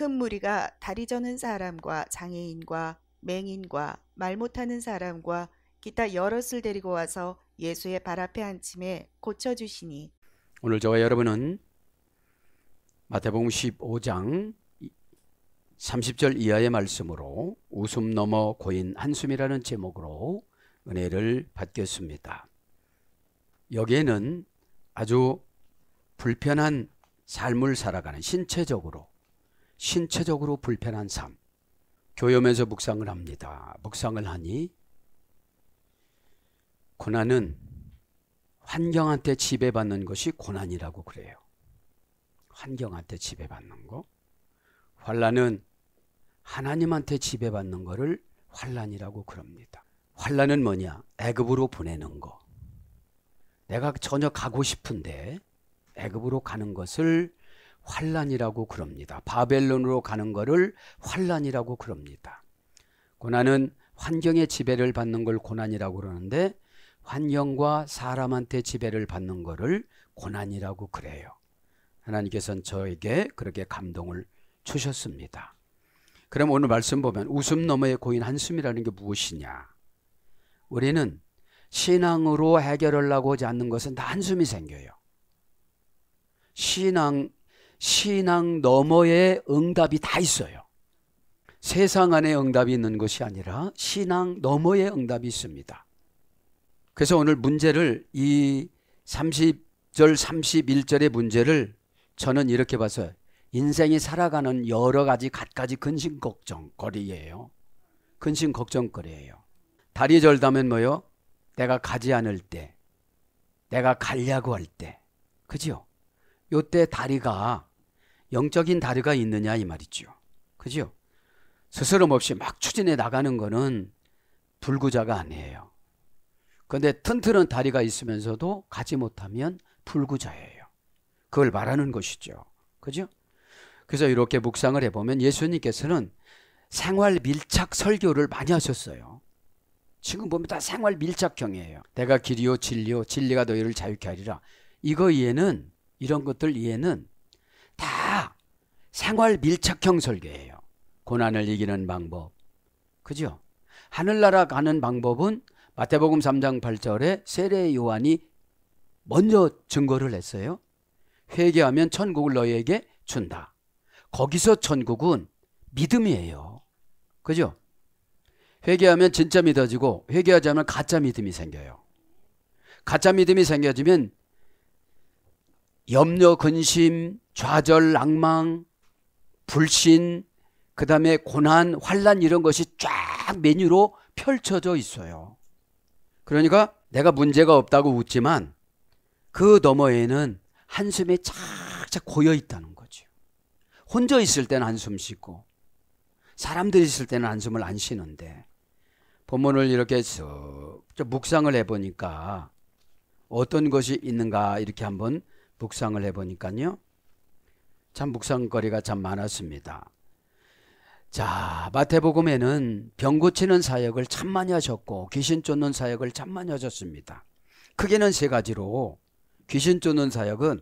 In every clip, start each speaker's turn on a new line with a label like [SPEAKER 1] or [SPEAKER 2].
[SPEAKER 1] 큰 무리가 다리 저는 사람과 장애인과 맹인과 말 못하는 사람과 기타 여럿을 데리고 와서 예수의 발 앞에 앉힘에 고쳐 주시니 오늘 저와 여러분은 마태복음 15장 30절 이하의 말씀으로 웃음 넘어 고인 한숨이라는 제목으로 은혜를 받겠습니다. 여기에는 아주 불편한 삶을 살아가는 신체적으로 신체적으로 불편한 삶. 교염에서 묵상을 합니다. 묵상을 하니 고난은 환경한테 지배받는 것이 고난이라고 그래요. 환경한테 지배받는 거. 환란은 하나님한테 지배받는 거를 환란이라고 그럽니다. 환란은 뭐냐? 애급으로 보내는 거. 내가 전혀 가고 싶은데 애급으로 가는 것을 환란이라고 그럽니다. 바벨론으로 가는 것을 환란이라고 그럽니다. 고난은 환경의 지배를 받는 걸 고난이라고 그러는데 환경과 사람한테 지배를 받는 것을 고난이라고 그래요. 하나님께서는 저에게 그렇게 감동을 주셨습니다. 그럼 오늘 말씀 보면 웃음 너머의 고인 한숨이라는 게 무엇이냐? 우리는 신앙으로 해결하려고 하지 않는 것은 다 한숨이 생겨요. 신앙 신앙 너머에 응답이 다 있어요. 세상 안에 응답이 있는 것이 아니라 신앙 너머에 응답이 있습니다. 그래서 오늘 문제를 이 30절 31절의 문제를 저는 이렇게 봐서 인생이 살아가는 여러 가지 갖가지 근심 걱정거리예요. 근심 걱정거리예요. 다리 절다면 뭐요? 내가 가지 않을 때, 내가 가려고 할 때, 그죠? 요때 다리가 영적인 다리가 있느냐 이 말이죠. 그죠? 스스럼 없이 막 추진해 나가는 거는 불구자가 아니에요. 그런데 튼튼한 다리가 있으면서도 가지 못하면 불구자예요. 그걸 말하는 것이죠. 그죠? 그래서 이렇게 묵상을 해보면 예수님께서는 생활 밀착 설교를 많이 하셨어요. 지금 보면 다 생활 밀착형이에요. 내가 길이요, 진리요, 진리가 너희를 자유케 하리라. 이거 이해는, 이런 것들 이해는 다 생활 밀착형 설계예요. 고난을 이기는 방법. 그죠? 하늘나라 가는 방법은 마태복음 3장 8절에 세례 요한이 먼저 증거를 했어요. 회개하면 천국을 너희에게 준다. 거기서 천국은 믿음이에요. 그죠? 회개하면 진짜 믿어지고 회개하지 않으면 가짜 믿음이 생겨요. 가짜 믿음이 생겨지면 염려, 근심, 좌절, 낭망, 불신, 그 다음에 고난, 환란 이런 것이 쫙 메뉴로 펼쳐져 있어요. 그러니까 내가 문제가 없다고 웃지만 그 너머에는 한숨이 착착 고여 있다는 거죠. 혼자 있을 때는 한숨 쉬고 사람들이 있을 때는 한숨을 안 쉬는데 본문을 이렇게 쓱 묵상을 해보니까 어떤 것이 있는가 이렇게 한번 묵상을 해보니까요. 참 묵상거리가 참 많았습니다. 자, 마태복음에는 병 고치는 사역을 참 많이 하셨고 귀신 쫓는 사역을 참 많이 하셨습니다. 크게는 세 가지로 귀신 쫓는 사역은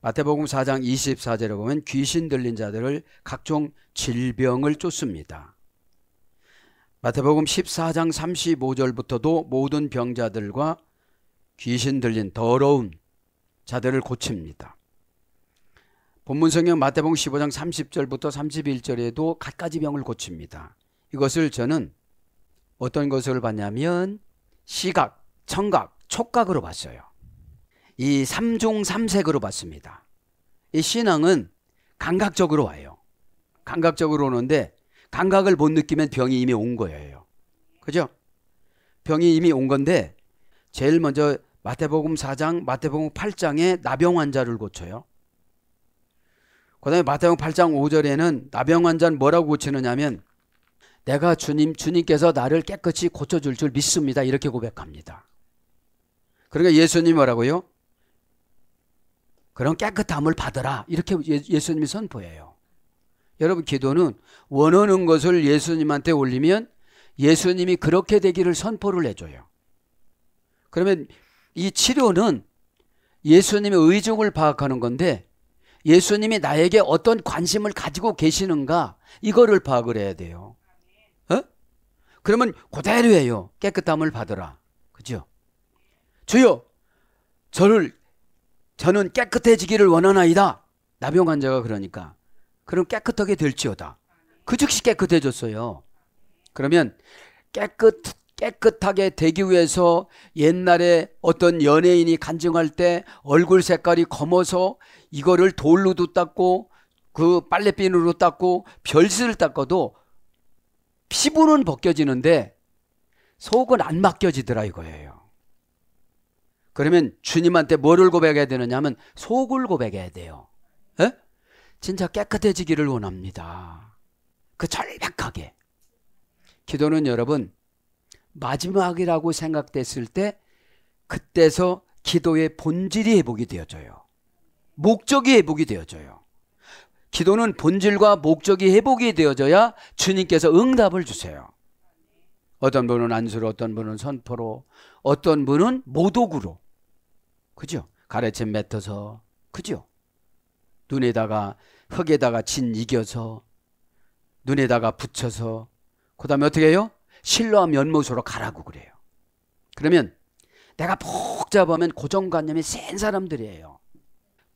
[SPEAKER 1] 마태복음 4장 24절에 보면 귀신 들린 자들을 각종 질병을 쫓습니다. 마태복음 14장 35절부터도 모든 병자들과 귀신 들린 더러운 자들을 고칩니다. 본문 성경 마태복음 15장 30절부터 31절에도 갖가지 병을 고칩니다. 이것을 저는 어떤 것을 봤냐면 시각, 청각, 촉각으로 봤어요. 이 삼종 삼색으로 봤습니다. 이 신앙은 감각적으로 와요. 감각적으로 오는데 감각을 못 느끼면 병이 이미 온 거예요. 그죠? 병이 이미 온 건데 제일 먼저 마태복음 4장, 마태복음 8장에 나병 환자를 고쳐요. 그 다음에 마태복음 8장 5절에는 나병 환자는 뭐라고 고치느냐면 내가 주님, 주님께서 나를 깨끗이 고쳐줄 줄 믿습니다. 이렇게 고백합니다. 그러니까 예수님 뭐라고요? 그런 깨끗함을 받으라. 이렇게 예, 예수님이 선포해요. 여러분, 기도는 원하는 것을 예수님한테 올리면 예수님이 그렇게 되기를 선포를 해줘요. 그러면 이 치료는 예수님의 의중을 파악하는 건데 예수님이 나에게 어떤 관심을 가지고 계시는가 이거를 파악을 해야 돼요. 어? 그러면 그대로예요. 깨끗함을 받으라. 그죠? 주여, 저를 저는 깨끗해지기를 원하나이다. 나병 환자가 그러니까 그럼 깨끗하게 될지어다. 그 즉시 깨끗해졌어요. 그러면 깨끗 깨끗하게 되기 위해서 옛날에 어떤 연예인이 간증할 때 얼굴 색깔이 검어서 이거를 돌로도 닦고 그 빨래핀으로 닦고 별스를 닦아도 피부는 벗겨지는데 속은 안 맡겨지더라 이거예요. 그러면 주님한테 뭐를 고백해야 되느냐면 하 속을 고백해야 돼요. 에? 진짜 깨끗해지기를 원합니다. 그 절박하게. 기도는 여러분 마지막이라고 생각됐을 때 그때서 기도의 본질이 회복이 되어져요. 목적이 회복이 되어져요. 기도는 본질과 목적이 회복이 되어져야 주님께서 응답을 주세요. 어떤 분은 안수로, 어떤 분은 선포로, 어떤 분은 모독으로. 그죠? 가르침 맺어서. 그죠? 눈에다가, 흙에다가 진 이겨서, 눈에다가 붙여서, 그 다음에 어떻게 해요? 실로암 연못으로 가라고 그래요. 그러면 내가 복잡하면 고정관념이 센 사람들이에요.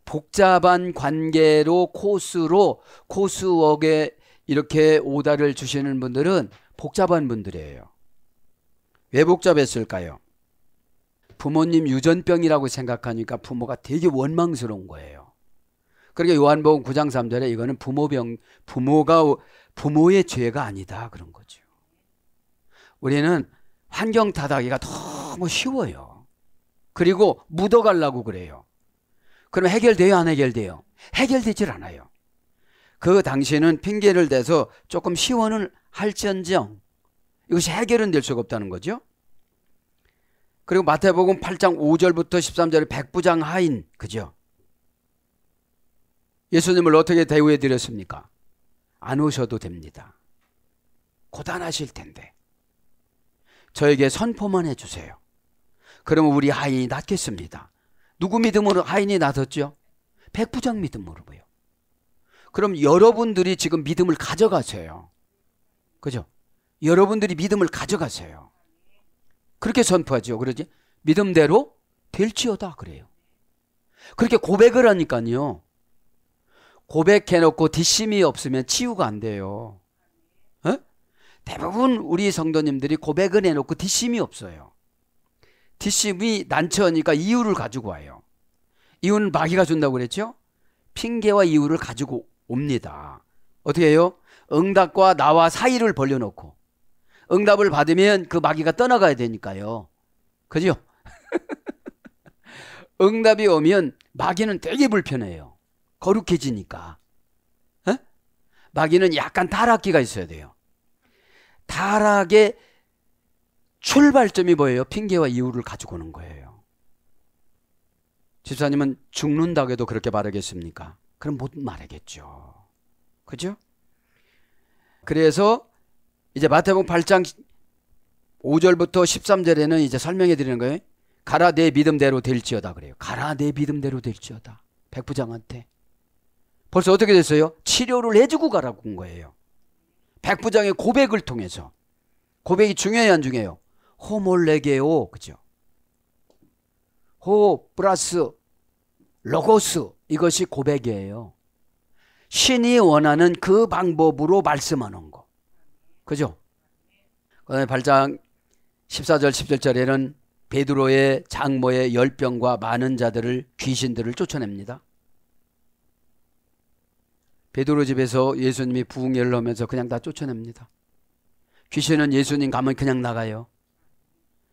[SPEAKER 1] 복잡한 관계로 코스로 코스웍에 이렇게 오다를 주시는 분들은 복잡한 분들이에요. 왜 복잡했을까요? 부모님 유전병이라고 생각하니까 부모가 되게 원망스러운 거예요. 그러니까 요한복음 9장 3절에 이거는 부모병 부모가 부모의 죄가 아니다 그런 거죠. 우리는 환경 타다기가 너무 쉬워요. 그리고 묻어가려고 그래요. 그럼 해결돼요? 안 해결돼요? 해결되질 않아요. 그 당시에는 핑계를 대서 조금 시원을 할지언정 이것이 해결은 될 수가 없다는 거죠. 그리고 마태복음 8장 5절부터 13절에 백부장 하인 그죠? 예수님을 어떻게 대우해 드렸습니까? 안 오셔도 됩니다. 고단하실 텐데. 저에게 선포만 해주세요. 그러면 우리 하인이 낫겠습니다. 누구 믿음으로 하인이 낫었죠 백부장 믿음으로요. 그럼 여러분들이 지금 믿음을 가져가세요. 그죠? 여러분들이 믿음을 가져가세요. 그렇게 선포하죠. 그러지? 믿음대로 될지어다 그래요. 그렇게 고백을 하니까요. 고백해놓고 뒷심이 없으면 치유가 안 돼요. 대부분 우리 성도님들이 고백은 해놓고 뒷심이 없어요. 뒷심이 난처하니까 이유를 가지고 와요. 이유는 마귀가 준다고 그랬죠? 핑계와 이유를 가지고 옵니다. 어떻게 해요? 응답과 나와 사이를 벌려놓고 응답을 받으면 그 마귀가 떠나가야 되니까요. 그죠? 응답이 오면 마귀는 되게 불편해요. 거룩해지니까. 에? 마귀는 약간 타락기가 있어야 돼요. 타락의 출발점이 뭐예요? 핑계와 이유를 가지고 오는 거예요. 집사님은 죽는다고 해도 그렇게 말하겠습니까? 그럼 못 말하겠죠. 그죠? 그래서 이제 마태복 8장 5절부터 13절에는 이제 설명해 드리는 거예요. 가라 내 믿음대로 될지어다 그래요. 가라 내 믿음대로 될지어다. 백부장한테. 벌써 어떻게 됐어요? 치료를 해주고 가라고 한 거예요. 백부장의 고백을 통해서 고백이 중요해요 안 중요해요? 호몰레게오 그죠? 호 플러스 로고스 이것이 고백이에요. 신이 원하는 그 방법으로 말씀하는 거. 그죠? 그다음에 발장 14절 17절에는 베드로의 장모의 열병과 많은 자들을 귀신들을 쫓아냅니다. 베드로 집에서 예수님이 부흥예를 넣면서 그냥 다 쫓아냅니다. 귀신은 예수님 가면 그냥 나가요.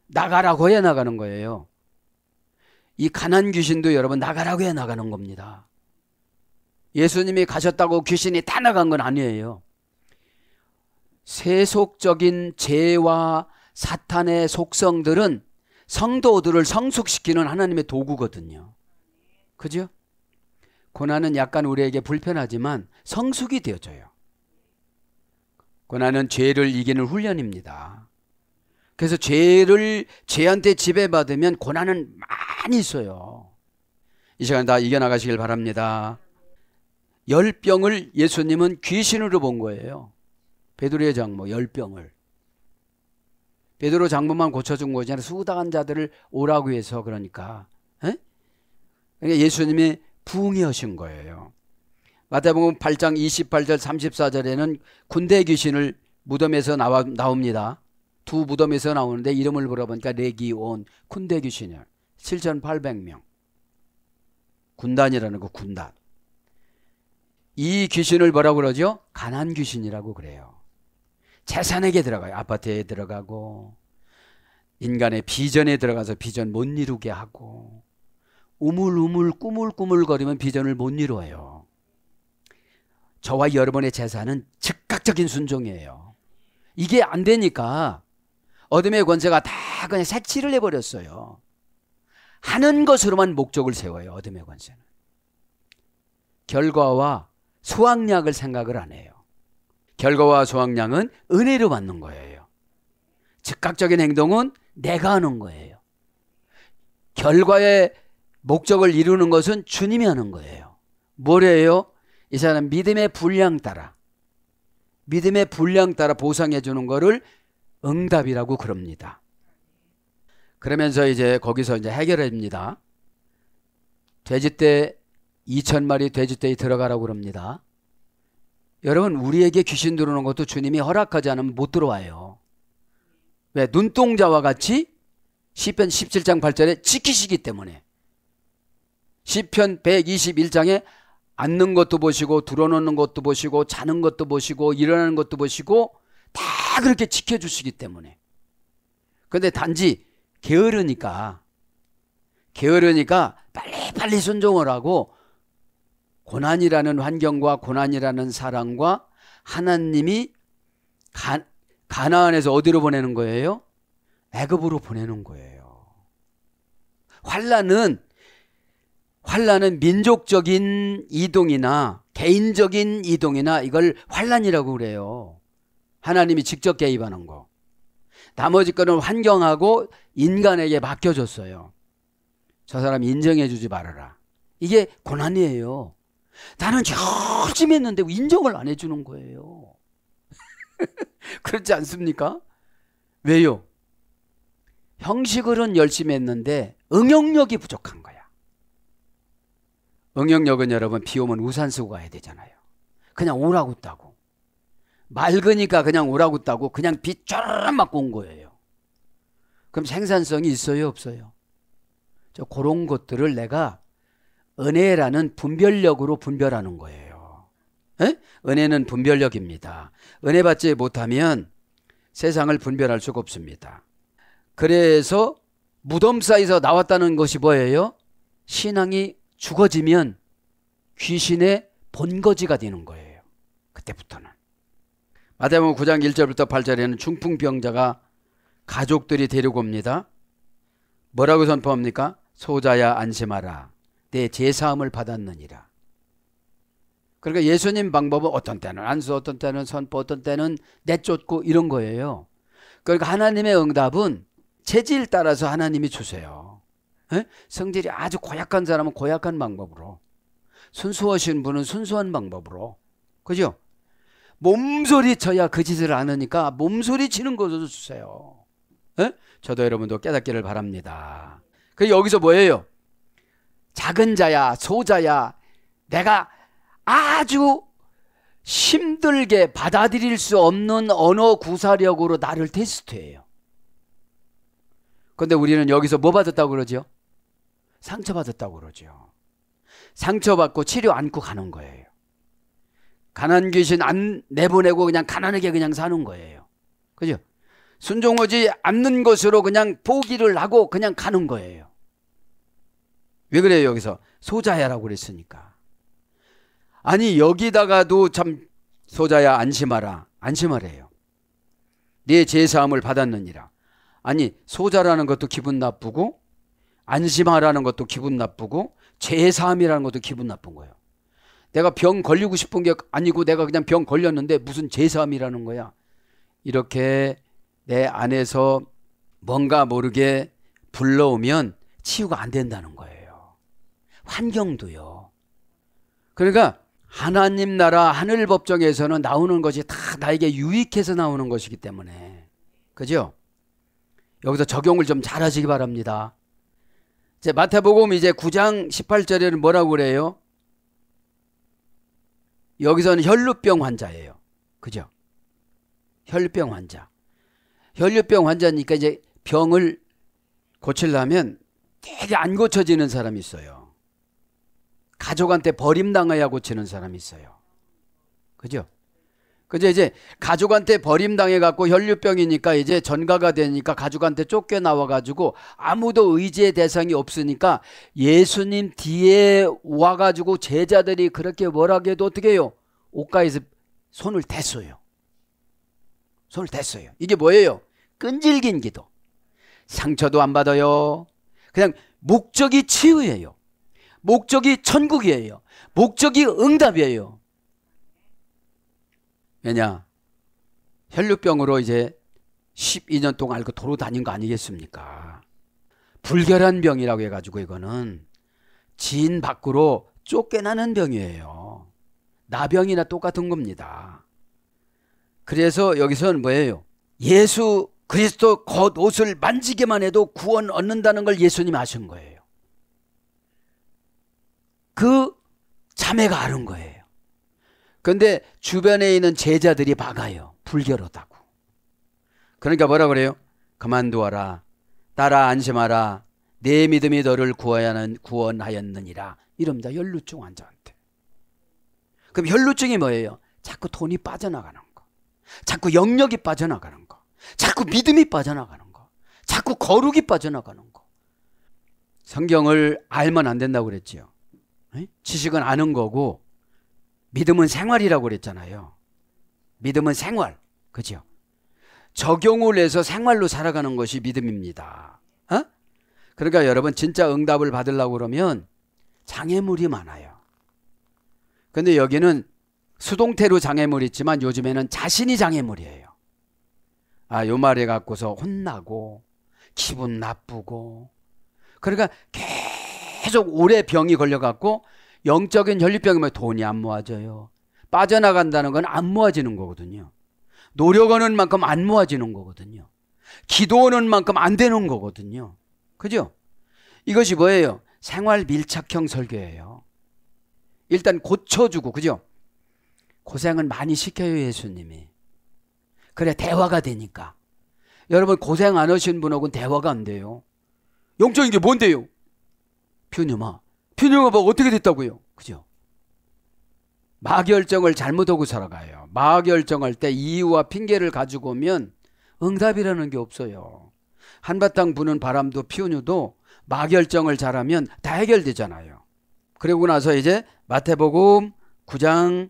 [SPEAKER 1] 나가라고 해 나가는 거예요. 이 가난 귀신도 여러분 나가라고 해 나가는 겁니다. 예수님이 가셨다고 귀신이 다 나간 건 아니에요. 세속적인 죄와 사탄의 속성들은 성도들을 성숙시키는 하나님의 도구거든요. 그죠? 고난은 약간 우리에게 불편하지만 성숙이 되어져요. 고난은 죄를 이기는 훈련입니다. 그래서 죄를 죄한테 지배받으면 고난은 많이 있어요. 이 시간 다 이겨나가시길 바랍니다. 열병을 예수님은 귀신으로 본 거예요. 베드로의 장모 열병을. 베드로 장모만 고쳐준 거지 아니 수당한 자들을 오라고 해서 그러니까. 그러니까 예수님이 부흥이 하신 거예요. 마태복음 8장 28절 34절에는 군대 귀신을 무덤에서 나와, 나옵니다. 두 무덤에서 나오는데 이름을 물어보니까 레기온 군대 귀신이요 7,800명. 군단이라는 거 군단. 이 귀신을 뭐라고 그러죠? 가난 귀신이라고 그래요. 재산에게 들어가요. 아파트에 들어가고 인간의 비전에 들어가서 비전 못 이루게 하고 우물우물 꾸물꾸물거리면 비전을 못 이루어요. 저와 여러분의 제사는 즉각적인 순종이에요. 이게 안 되니까 어둠의 권세가 다 그냥 색칠을 해버렸어요. 하는 것으로만 목적을 세워요. 어둠의 권세는. 결과와 수확량을 생각을 안 해요. 결과와 수확량은 은혜로 받는 거예요. 즉각적인 행동은 내가 하는 거예요. 결과에 목적을 이루는 것은 주님이 하는 거예요. 뭐래요? 이 사람 믿음의 분량 따라 믿음의 분량 따라 보상해 주는 거를 응답이라고 그럽니다. 그러면서 이제 거기서 이제 해결합니다. 돼지떼 2천 마리 돼지떼에 들어가라고 그럽니다. 여러분 우리에게 귀신 들어오는 것도 주님이 허락하지 않으면 못 들어와요. 왜 눈동자와 같이 시편 17장 8절에 지키시기 때문에 시편 121장에 앉는 것도 보시고 들어놓는 것도 보시고 자는 것도 보시고 일어나는 것도 보시고 다 그렇게 지켜주시기 때문에 근데 단지 게으르니까 게으르니까 빨리빨리 순종을 하고 고난이라는 환경과 고난이라는 사랑과 하나님이 가, 가나안에서 어디로 보내는 거예요? 애굽으로 보내는 거예요. 환란은 환란은 민족적인 이동이나 개인적인 이동이나 이걸 환란이라고 그래요. 하나님이 직접 개입하는 거. 나머지 거는 환경하고 인간에게 맡겨줬어요. 저 사람 인정해주지 말아라. 이게 고난이에요. 나는 열심 했는데 인정을 안 해주는 거예요. 그렇지 않습니까? 왜요? 형식으로는 열심히 했는데 응용력이 부족한 응영역은 여러분 비 오면 우산 쓰고 가야 되잖아요. 그냥 오라고 따고. 맑으니까 그냥 오라고 따고 그냥 비쫙르 맞고 온 거예요. 그럼 생산성이 있어요, 없어요? 저 그런 것들을 내가 은혜라는 분별력으로 분별하는 거예요. 에? 은혜는 분별력입니다. 은혜 받지 못하면 세상을 분별할 수가 없습니다. 그래서 무덤 사이에서 나왔다는 것이 뭐예요? 신앙이 죽어지면 귀신의 본거지가 되는 거예요. 그때부터는. 마태복음 9장 1절부터 8절에는 중풍병자가 가족들이 데리고 옵니다. 뭐라고 선포합니까? 소자야 안심하라. 내 제사함을 받았느니라. 그러니까 예수님 방법은 어떤 때는 안수, 어떤 때는 선포, 어떤 때는 내쫓고 이런 거예요. 그러니까 하나님의 응답은 체질 따라서 하나님이 주세요. 에? 예? 성질이 아주 고약한 사람은 고약한 방법으로 순수하신 분은 순수한 방법으로 그죠? 몸소리 쳐야 그 짓을 안 하니까 몸소리 치는 것으로 주세요. 에? 예? 저도 여러분도 깨닫기를 바랍니다. 그 여기서 뭐예요? 작은 자야 소자야 내가 아주 힘들게 받아들일 수 없는 언어 구사력으로 나를 테스트해요. 근데 우리는 여기서 뭐 받았다고 그러죠? 상처받았다고 그러죠. 상처받고 치료 안고 가는 거예요. 가난 귀신 안 내보내고 그냥 가난하게 그냥 사는 거예요. 그죠? 순종하지 않는 것으로 그냥 포기를 하고 그냥 가는 거예요. 왜 그래요, 여기서? 소자야라고 그랬으니까. 아니, 여기다가도 참 소자야 안심하라. 안심하래요. 네 제사함을 받았느니라. 아니, 소자라는 것도 기분 나쁘고 안심하라는 것도 기분 나쁘고 재사함이라는 것도 기분 나쁜 거예요. 내가 병 걸리고 싶은 게 아니고 내가 그냥 병 걸렸는데 무슨 재사함이라는 거야. 이렇게 내 안에서 뭔가 모르게 불러오면 치유가 안 된다는 거예요. 환경도요. 그러니까 하나님 나라 하늘 법정에서는 나오는 것이 다 나에게 유익해서 나오는 것이기 때문에. 그죠? 여기서 적용을 좀 잘하시기 바랍니다. 이제 마태복음 이제 9장 18절에는 뭐라고 그래요? 여기서는 혈루병 환자예요. 그죠? 혈루병 환자. 혈류병 환자니까 이제 병을 고치려면 되게 안 고쳐지는 사람이 있어요. 가족한테 버림당해야 고치는 사람이 있어요. 그죠? 그제 이제 가족한테 버림당해 갖고 혈류병이니까 이제 전가가 되니까 가족한테 쫓겨나와 가지고 아무도 의지의 대상이 없으니까 예수님 뒤에 와 가지고 제자들이 그렇게 뭐라해도 어떻게 해요? 옷가에서 손을 댔어요. 손을 댔어요. 이게 뭐예요? 끈질긴 기도. 상처도 안 받아요. 그냥 목적이 치유예요. 목적이 천국이에요. 목적이 응답이에요. 왜냐? 혈류병으로 이제 12년 동안 앓고 도로 다닌 거 아니겠습니까? 불결한 병이라고 해가지고 이거는 지 밖으로 쫓겨나는 병이에요. 나병이나 똑같은 겁니다. 그래서 여기서는 뭐예요? 예수 그리스도 겉옷을 만지기만 해도 구원 얻는다는 걸 예수님이 아신 거예요. 그 자매가 아는 거예요. 근데 주변에 있는 제자들이 막아요. 불결하다고. 그러니까 뭐라 그래요? 그만두어라. 따라 안심하라. 내 믿음이 너를 구하는 구원하였느니라. 이럽니다. 혈루증 환자한테. 그럼 혈루증이 뭐예요? 자꾸 돈이 빠져나가는 거. 자꾸 영역이 빠져나가는 거. 자꾸 믿음이 빠져나가는 거. 자꾸 거룩이 빠져나가는 거. 성경을 알면 안 된다고 그랬지요. 지식은 아는 거고 믿음은 생활이라고 그랬잖아요. 믿음은 생활. 그죠? 적용을 해서 생활로 살아가는 것이 믿음입니다. 어? 그러니까 여러분 진짜 응답을 받으려고 그러면 장애물이 많아요. 근데 여기는 수동태로 장애물이 있지만 요즘에는 자신이 장애물이에요. 아, 요 말에 갖고서 혼나고 기분 나쁘고 그러니까 계속 오래 병이 걸려 갖고 영적인 혈류병이면 돈이 안 모아져요. 빠져나간다는 건 안 모아지는 거거든요. 노력하는 만큼 안 모아지는 거거든요. 기도하는 만큼 안 되는 거거든요. 그죠? 이것이 뭐예요? 생활 밀착형 설교예요. 일단 고쳐주고, 그죠? 고생은 많이 시켜요, 예수님이. 그래, 대화가 되니까. 여러분, 고생 안 하신 분하고는 대화가 안 돼요. 영적인 게 뭔데요? 뷰님아, 피영가뭐 어떻게 됐다고요? 그죠? 마결정을 잘못하고 살아가요. 마결정할 때 이유와 핑계를 가지고 오면 응답이라는 게 없어요. 한바탕 부는 바람도 피우뉴도 마결정을 잘하면 다 해결되잖아요. 그리고 나서 이제 마태복음 9장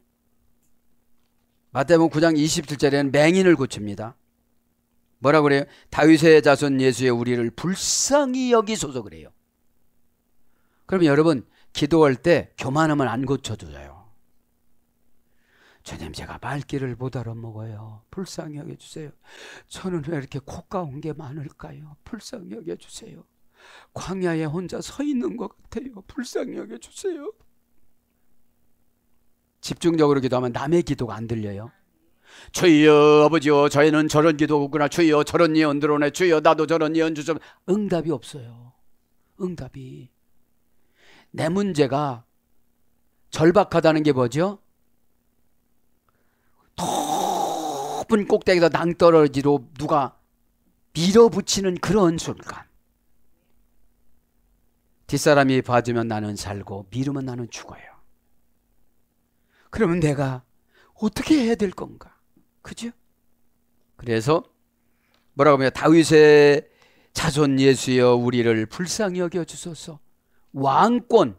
[SPEAKER 1] 마태복음 9장 27절에는 맹인을 고칩니다. 뭐라 그래요? 다윗의 자손 예수의 우리를 불쌍히 여기소서 그래요. 그럼 여러분 기도할 때 교만함을 안 고쳐줘요. 주님 제가 말귀를 못 알아먹어요. 불쌍히 여겨주세요. 저는 왜 이렇게 코까운 게 많을까요? 불쌍히 여겨주세요. 광야에 혼자 서 있는 것 같아요. 불쌍히 여겨주세요. 집중적으로 기도하면 남의 기도가 안 들려요. 주여 아버지여 저희는 저런 기도구나 주여 저런 예언 들어오네 주여 나도 저런 예언 주좀 응답이 없어요. 응답이 내 문제가 절박하다는 게 뭐죠? 높은 꼭대기에서 낭떠러지로 누가 밀어붙이는 그런 순간. 뒷사람이 봐주면 나는 살고 미루면 나는 죽어요. 그러면 내가 어떻게 해야 될 건가? 그죠? 그래서 뭐라고 하면 다윗의 자손 예수여 우리를 불쌍히 여겨 주소서. 왕권,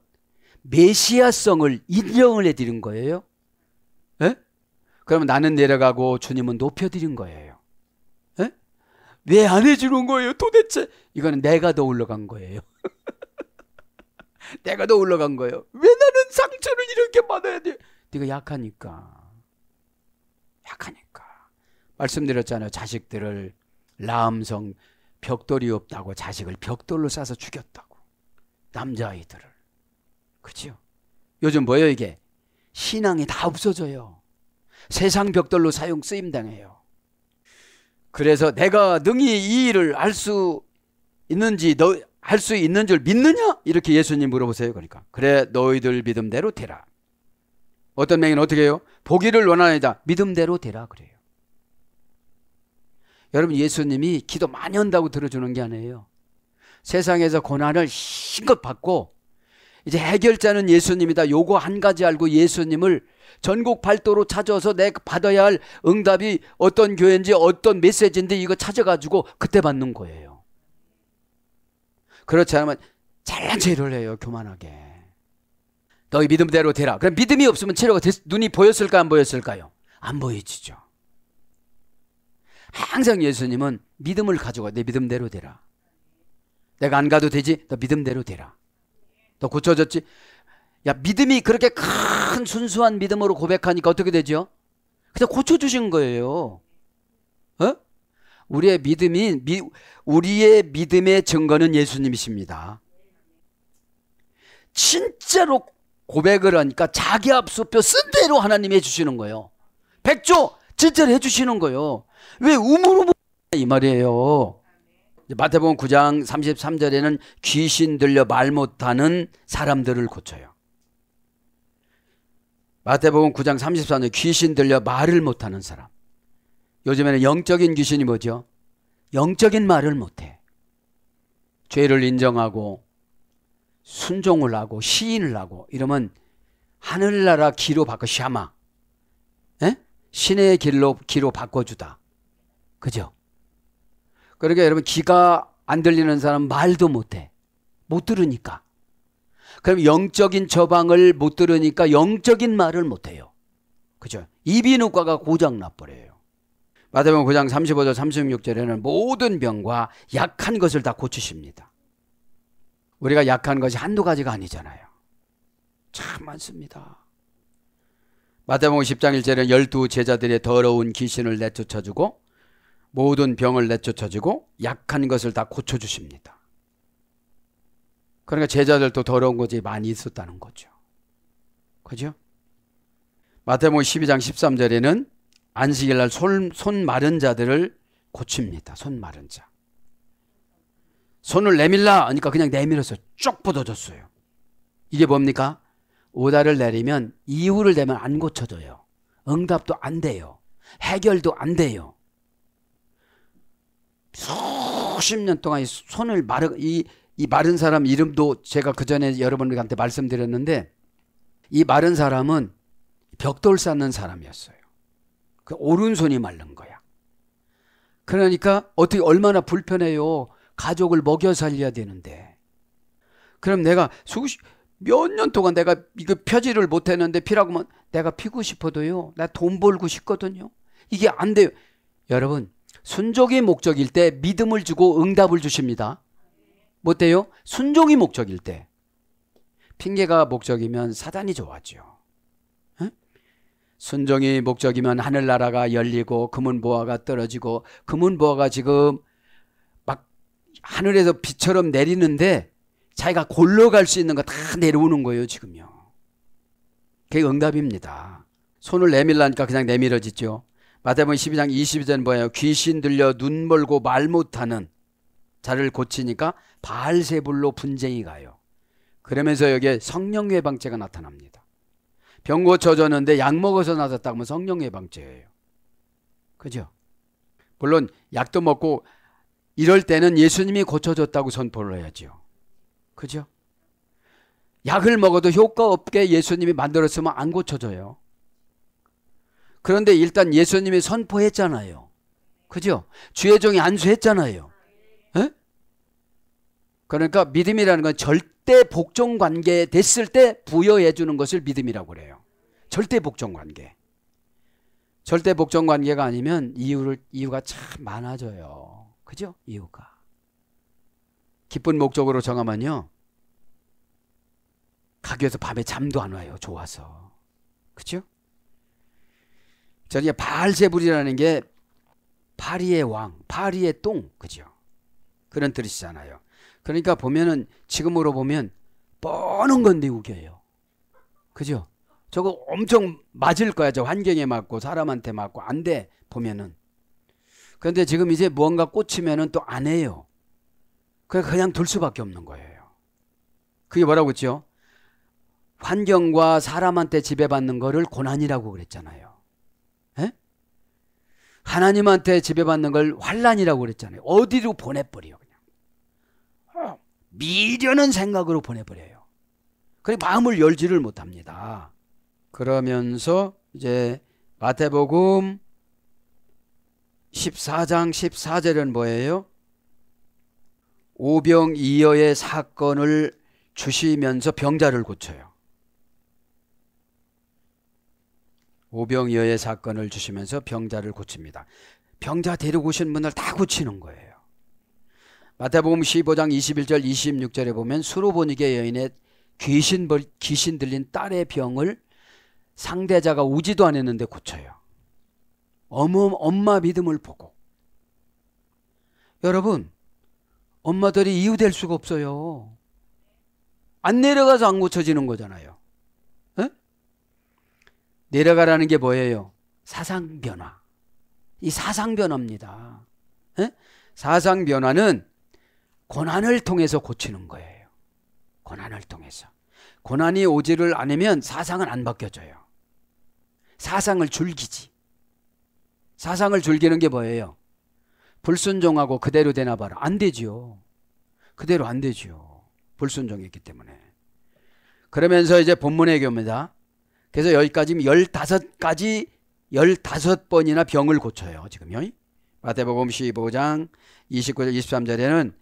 [SPEAKER 1] 메시아성을 인정을 해드린 거예요. 에? 예? 그러면 나는 내려가고 주님은 높여드린 거예요. 예? 왜 안 해주는 거예요? 도대체 이거는 내가 더 올라간 거예요. 내가 더 올라간 거예요. 왜 나는 상처를 이렇게 받아야 돼? 네가 약하니까. 약하니까. 말씀드렸잖아요. 자식들을 라함성 벽돌이 없다고 자식을 벽돌로 싸서 죽였다. 남자아이들을. 그죠? 요즘 뭐예요, 이게? 신앙이 다 없어져요. 세상 벽돌로 사용 쓰임당해요. 그래서 내가 능히 이 일을 알수 있는지 너 할 수 있는 줄 믿느냐? 이렇게 예수님 물어보세요. 그러니까 그래 너희들 믿음대로 되라. 어떤 명인 어떻게 해요? 보기를 원하는 자 믿음대로 되라 그래요. 여러분 예수님이 기도 많이 한다고 들어주는 게 아니에요. 세상에서 고난을 실컷 받고 이제 해결자는 예수님이다. 요거 한 가지 알고 예수님을 전국 발도로 찾아서 내 받아야 할 응답이 어떤 교회인지 어떤 메시지인데 이거 찾아가지고 그때 받는 거예요. 그렇지 않으면 잘난 체를 해요. 교만하게. 너희 믿음대로 되라. 그럼 믿음이 없으면 치료가 됐, 눈이 보였을까 안 보였을까요? 안 보여지죠. 항상 예수님은 믿음을 가져가 내 믿음대로 되라. 내가 안 가도 되지? 너 믿음대로 되라. 너 고쳐졌지? 야, 믿음이 그렇게 큰 순수한 믿음으로 고백하니까 어떻게 되죠? 그냥 고쳐주신 거예요. 어? 우리의 믿음이, 미, 우리의 믿음의 증거는 예수님이십니다. 진짜로 고백을 하니까 자기 앞수표 쓴 대로 하나님이 해주시는 거예요. 백조! 진짜로 해주시는 거예요. 왜 우물우물 이 말이에요. 마태복음 9장 33절에는 귀신 들려 말 못하는 사람들을 고쳐요. 마태복음 9장 33절 귀신 들려 말을 못하는 사람. 요즘에는 영적인 귀신이 뭐죠? 영적인 말을 못해. 죄를 인정하고 순종을 하고 시인을 하고 이러면 하늘나라 기로 바꿔 샤마. 에? 신의 길로 기로 바꿔주다. 그죠? 그러니까 여러분 귀가 안 들리는 사람 말도 못해. 못 들으니까. 그럼 영적인 처방을 못 들으니까 영적인 말을 못해요. 그죠? 이비인후과가 고장나버려요. 마태복음 9장 35절 36절에는 모든 병과 약한 것을 다 고치십니다. 우리가 약한 것이 한두 가지가 아니잖아요. 참 많습니다. 마태복음 10장 1절에 는 열두 제자들의 더러운 귀신을 내쫓아주고 모든 병을 내쫓아주고 약한 것을 다 고쳐주십니다. 그러니까 제자들도 더러운 것이 많이 있었다는 거죠. 그죠? 마태복음 12장 13절에는 안식일 날 손, 손 마른 자들을 고칩니다. 손 마른 자. 손을 내밀라 하니까 그러니까 그냥 내밀어서 쭉 뻗어졌어요. 이게 뭡니까? 오다를 내리면 이유를 내면 안 고쳐져요. 응답도 안 돼요. 해결도 안 돼요. 수십 년 동안 손을 마르 이, 이 마른 사람 이름도 제가 그 전에 여러분들한테 말씀드렸는데 이 마른 사람은 벽돌 쌓는 사람이었어요. 그 오른손이 마른 거야. 그러니까 어떻게 얼마나 불편해요. 가족을 먹여 살려야 되는데. 그럼 내가 수십 몇 년 동안 내가 이거 표지를 못 했는데 피라고 하면 내가 피고 싶어도요. 나 돈 벌고 싶거든요. 이게 안 돼요. 여러분, 순종이 목적일 때 믿음을 주고 응답을 주십니다. 못돼요? 순종이 목적일 때. 핑계가 목적이면 사단이 좋아하죠. 순종이 목적이면 하늘나라가 열리고 금은보화가 떨어지고 금은보화가 지금 막 하늘에서 비처럼 내리는데 자기가 골로 갈 수 있는 거 다 내려오는 거예요 지금요. 그게 응답입니다. 손을 내밀라니까 그냥 내밀어지죠. 마태복음 12장 22절은 뭐예요? 귀신 들려 눈 멀고 말 못하는 자를 고치니까 바세불로 분쟁이 가요. 그러면서 여기에 성령 해방죄가 나타납니다. 병 고쳐줬는데 약 먹어서 나았다 하면 성령 해방죄예요. 그죠? 물론 약도 먹고 이럴 때는 예수님이 고쳐줬다고 선포를 해야죠. 그죠? 약을 먹어도 효과 없게 예수님이 만들었으면 안 고쳐져요. 그런데 일단 예수님이 선포했잖아요. 그죠? 주의 종이 안수했잖아요. 에? 예? 그러니까 믿음이라는 건 절대 복종 관계 됐을 때 부여해 주는 것을 믿음이라고 그래요. 절대 복종 관계. 절대 복종 관계가 아니면 이유를 이유가 참 많아져요. 그죠? 이유가. 기쁜 목적으로 정하면요. 가게에서 밤에 잠도 안 와요. 좋아서. 그죠? 저기 발세불이라는 게 파리의 왕, 파리의 똥, 그죠? 그런 뜻이잖아요. 그러니까 보면은 지금으로 보면 뻔한 건데 우겨요. 그죠? 저거 엄청 맞을 거야. 저 환경에 맞고 사람한테 맞고 안 돼. 보면은. 그런데 지금 이제 무언가 꽂히면은 또 안 해요. 그냥 그냥 둘 수밖에 없는 거예요. 그게 뭐라고 했죠? 환경과 사람한테 지배받는 거를 고난이라고 그랬잖아요. 하나님한테 지배받는 걸 환란이라고 그랬잖아요. 어디로 보내버려 그냥. 미련한 생각으로 보내버려요. 그래 마음을 열지를 못합니다. 그러면서 이제 마태복음 14장 14절은 뭐예요? 오병이어의 사건을 주시면서 병자를 고쳐요. 오병이어의 사건을 주시면서 병자를 고칩니다. 병자 데리고 오신 분을 다 고치는 거예요. 마태복음 15장 21절 26절에 보면 수로보니게 여인의 귀신 벌, 귀신 들린 딸의 병을 상대자가 오지도 않았는데 고쳐요. 어머 엄마 믿음을 보고 여러분 엄마들이 이유 될 수가 없어요. 안 내려가서 안 고쳐지는 거잖아요. 내려가라는 게 뭐예요? 사상 변화. 이 사상 변화입니다. 에? 예? 사상 변화는 고난을 통해서 고치는 거예요. 고난을 통해서. 고난이 오지를 않으면 사상은 안 바뀌어져요. 사상을 줄기지. 사상을 줄기는 게 뭐예요? 불순종하고 그대로 되나 봐라. 안 되지요. 그대로 안 되지요. 불순종했기 때문에. 그러면서 이제 본문에 교입니다. 그래서 여기까지 15가지 15번이나 병을 고쳐요. 지금요. 마태복음 15장 29절 23절에는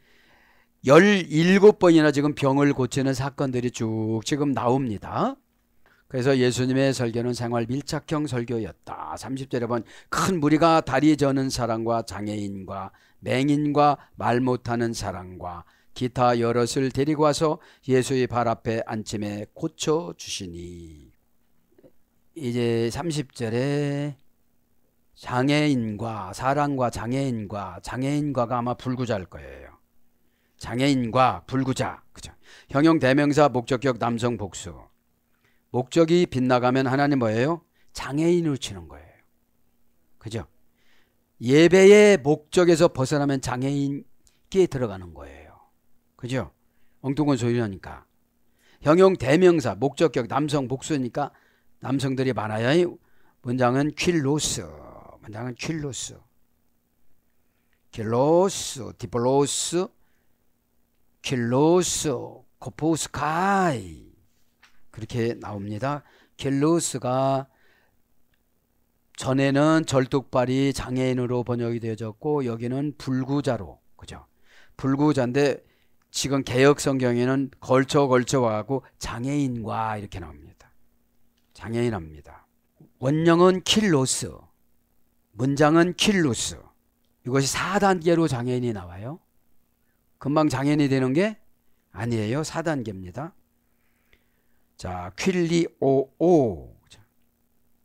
[SPEAKER 1] 17번이나 지금 병을 고치는 사건들이 쭉 지금 나옵니다. 그래서 예수님의 설교는 생활 밀착형 설교였다. 30절에 본큰 무리가 다리 저는 사람과 장애인과 맹인과 말 못하는 사람과 기타 여럿을 데리고 와서 예수의 발 앞에 앉힘에 고쳐 주시니 이제 30절에 장애인과 사람과 장애인과 장애인과가 아마 불구자일 거예요. 장애인과 불구자. 그죠? 형용 대명사 목적격 남성 복수. 목적이 빗나가면 하나님 뭐예요? 장애인을 치는 거예요. 그죠? 예배의 목적에서 벗어나면 장애인끼에 들어가는 거예요. 그죠? 엉뚱한 소리라니까. 형용 대명사 목적격 남성 복수니까 남성들이 많아요. 문장은 킬로스. 문장은 킬로스. 킬로스, 디플로스, 킬로스, 코포스카이. 그렇게 나옵니다. 킬로스가 전에는 절뚝발이 장애인으로 번역이 되어졌고 여기는 불구자로 그죠? 불구자인데 지금 개혁 성경에는 걸쳐 걸쳐 와갖고 장애인과 이렇게 나옵니다. 장애인합니다. 원형은 킬로스, 문장은 킬루스. 이것이 4단계로 장애인이 나와요. 금방 장애인이 되는 게 아니에요. 4단계입니다. 자, 퀼리오오.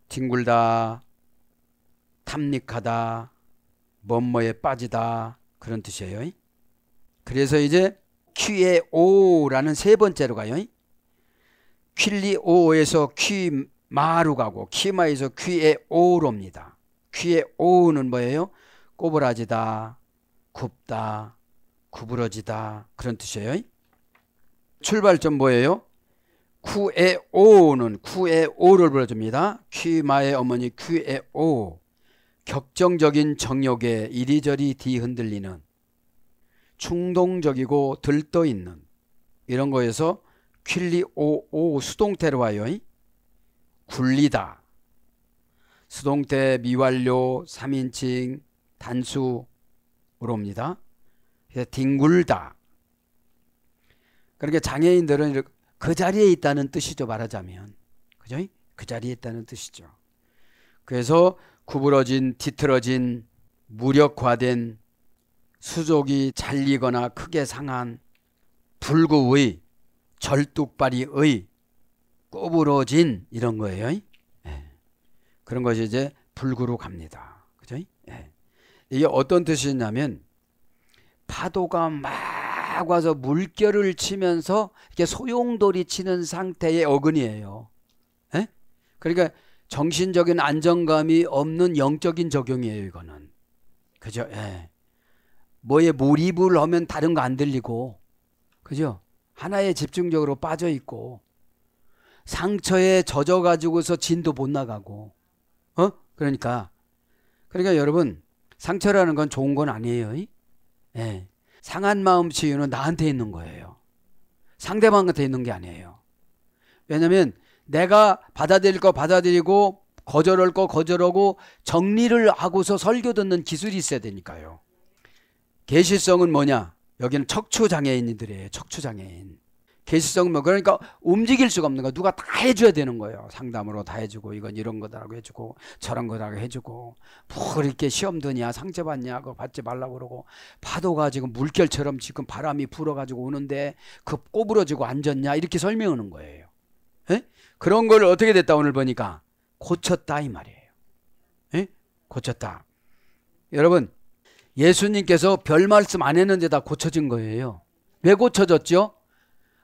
[SPEAKER 1] 뒹굴다, 탐닉하다, 뭐뭐에 빠지다. 그런 뜻이에요. 그래서 이제 퀴에오라는 세 번째로 가요. 퀼리오에서 퀴마루 가고 키마에서 퀴에 오로입니다. 퀴에 오는 뭐예요? 꼬부라지다, 굽다, 구부러지다 그런 뜻이에요. 출발점 뭐예요? 쿠에 오는 쿠에 오를 불러줍니다. 퀴마의 어머니 퀴에 오 격정적인 정욕에 이리저리 뒤흔들리는 충동적이고 들떠있는 이런 거에서 퀼리오오 수동태로 와요. 굴리다. 수동태 미완료 3인칭 단수로옵니다. 그래서 뒹굴다. 그러니까 장애인들은 그 자리에 있다는 뜻이죠. 말하자면. 그죠? 그 자리에 있다는 뜻이죠. 그래서 구부러진, 뒤틀어진, 무력화된, 수족이 잘리거나 크게 상한, 불구의, 절뚝발이의 꼬부러진 이런 거예요. 예. 그런 것이 이제 불구로 갑니다. 그죠? 예. 이게 어떤 뜻이냐면 파도가 막 와서 물결을 치면서 이렇게 소용돌이 치는 상태의 어근이에요. 예? 그러니까 정신적인 안정감이 없는 영적인 적용이에요, 이거는. 그죠? 예. 뭐에 몰입을 하면 다른 거 안 들리고. 그죠? 하나에 집중적으로 빠져 있고 상처에 젖어 가지고서 진도 못 나가고 어? 그러니까 그러니까 여러분 상처라는 건 좋은 건 아니에요. 예. 상한 마음 치유는 나한테 있는 거예요. 상대방한테 있는 게 아니에요. 왜냐면 내가 받아들일 거 받아들이고 거절할 거 거절하고 정리를 하고서 설교 듣는 기술이 있어야 되니까요. 개시성은 뭐냐? 여기는 척추장애인들이에요. 척추장애인. 개시성명 뭐 그러니까 움직일 수가 없는 거 누가 다 해줘야 되는 거예요 상담으로 다 해주고 이건 이런 거라고 해주고 저런 거라고 해주고 뭐 이렇게 시험 드냐 상처 받냐 그거 받지 말라고 그러고 파도가 지금 물결처럼 지금 바람이 불어가지고 오는데 그 꼬부러지고 앉았냐 이렇게 설명하는 거예요 에? 예? 그런 걸 어떻게 됐다 오늘 보니까 고쳤다 이 말이에요 에? 예? 고쳤다 여러분 예수님께서 별 말씀 안 했는데 다 고쳐진 거예요. 왜 고쳐졌죠?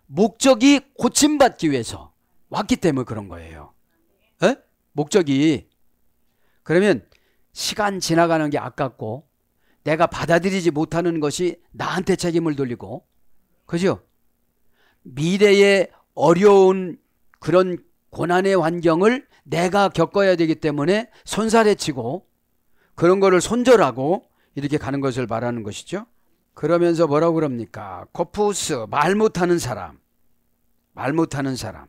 [SPEAKER 1] 목적이 고침받기 위해서 왔기 때문에 그런 거예요. 에? 목적이. 그러면 시간 지나가는 게 아깝고 내가 받아들이지 못하는 것이 나한테 책임을 돌리고 그죠? 미래의 어려운 그런 고난의 환경을 내가 겪어야 되기 때문에 손살에 치고 그런 거를 손절하고 이렇게 가는 것을 말하는 것이죠. 그러면서 뭐라고 그럽니까? 코프우스 말 못하는 사람. 말 못하는 사람.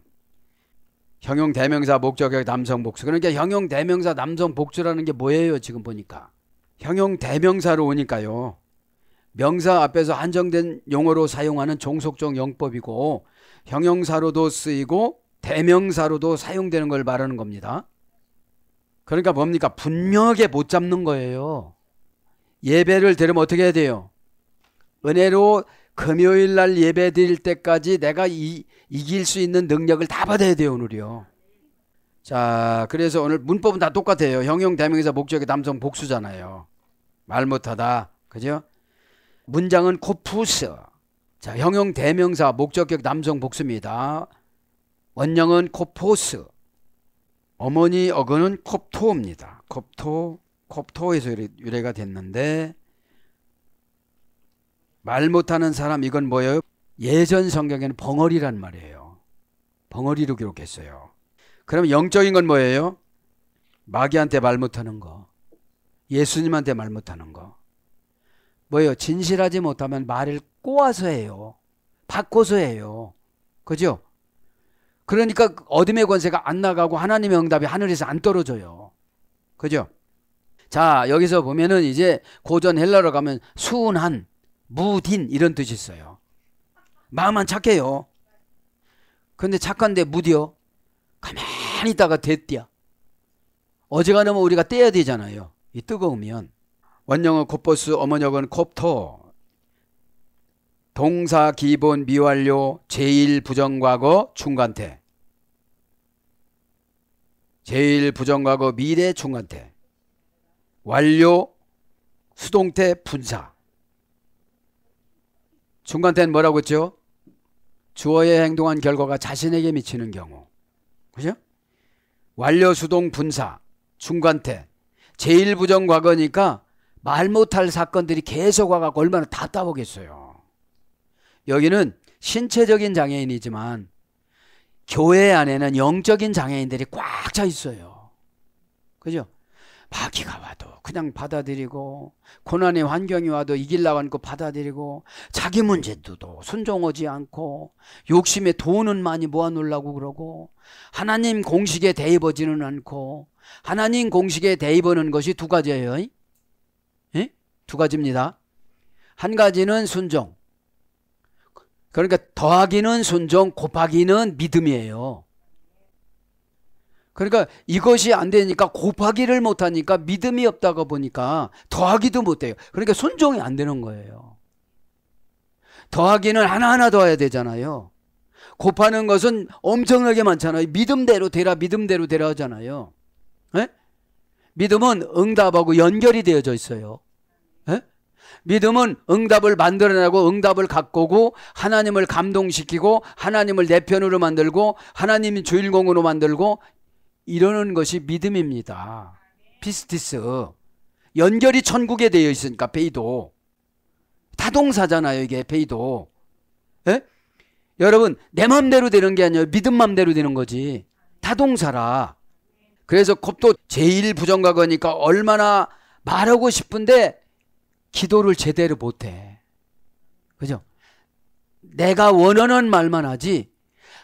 [SPEAKER 1] 형용 대명사 목적격 남성 복수. 그러니까 형용 대명사 남성 복수라는 게 뭐예요? 지금 보니까. 형용 대명사로 오니까요. 명사 앞에서 한정된 용어로 사용하는 종속적 영법이고 형용사로도 쓰이고 대명사로도 사용되는 걸 말하는 겁니다. 그러니까 뭡니까? 분명하게 못 잡는 거예요. 예배를 드리면 어떻게 해야 돼요? 은혜로 금요일 날 예배 드릴 때까지 내가 이, 이길 수 있는 능력을 다 받아야 돼요, 오늘이요. 자, 그래서 오늘 문법은 다 똑같아요. 형용, 대명사, 목적이 남성 복수잖아요. 말 못하다. 그죠? 문장은 코푸스. 자, 형용, 대명사, 목적격, 남성 복수입니다. 원형은 코포스. 어머니 어근은 콥토입니다. 콥토. 콥토에서 유래, 가 됐는데 말 못하는 사람 이건 뭐예요? 예전 성경에는 벙어리란 말이에요. 벙어리로 기록했어요. 그럼 영적인 건 뭐예요? 마귀한테 말 못하는 거. 예수님한테 말 못하는 거. 뭐예요? 진실하지 못하면 말을 꼬아서 해요. 바꿔서 해요. 그죠? 그러니까 어둠의 권세가 안 나가고 하나님의 응답이 하늘에서 안 떨어져요. 그죠? 자, 여기서 보면은 이제 고전 헬라로 가면 순한, 무딘 이런 뜻이 있어요. 마음만 착해요. 근데 착한데 무디요? 가만히 있다가 됐디야. 어지간하면 우리가 떼야 되잖아요. 이 뜨거우면. 원영은 곱버스, 어머역은 콥터 동사 기본 미완료 제일 부정과거 중간태. 제일 부정과거 미래 중간태. 완료, 수동태, 분사. 중간태는 뭐라고 했죠? 주어의 행동한 결과가 자신에게 미치는 경우. 그죠? 완료, 수동, 분사, 중간태. 제1부정 과거니까 말 못할 사건들이 계속 와갖 얼마나 답답하겠어요. 여기는 신체적인 장애인이지만 교회 안에는 영적인 장애인들이 꽉 차 있어요. 그죠? 마귀가 와도 그냥 받아들이고 고난의 환경이 와도 이길라고 하니까 받아들이고 자기 문제도 순종하지 않고 욕심에 돈은 많이 모아놓으려고 그러고 하나님 공식에 대입하지는 않고 하나님 공식에 대입하는 것이 두 가지예요. 예? 두 가지입니다. 한 가지는 순종. 그러니까 더하기는 순종, 곱하기는 믿음이에요. 그러니까 이것이 안 되니까 곱하기를 못하니까 믿음이 없다가 보니까 더하기도 못해요. 그러니까 순종이 안 되는 거예요. 더하기는 하나하나 더해야 되잖아요. 곱하는 것은 엄청나게 많잖아요. 믿음대로 되라, 믿음대로 되라 하잖아요. 에? 예? 믿음은 응답하고 연결이 되어져 있어요. 에? 예? 믿음은 응답을 만들어내고 응답을 갖고고 하나님을 감동시키고 하나님을 내 편으로 만들고 하나님이 주인공으로 만들고 이러는 것이 믿음입니다. 피스티스. 연결이 천국에 되어 있으니까 페이도. 타동사잖아요, 이게 페이도. 에? 예? 여러분, 내 맘대로 되는 게 아니라 믿음 맘대로 되는 거지. 타동사라. 그래서 곱도 제일 부정과거니까 얼마나 말하고 싶은데 기도를 제대로 못해. 그죠? 내가 원하는 말만 하지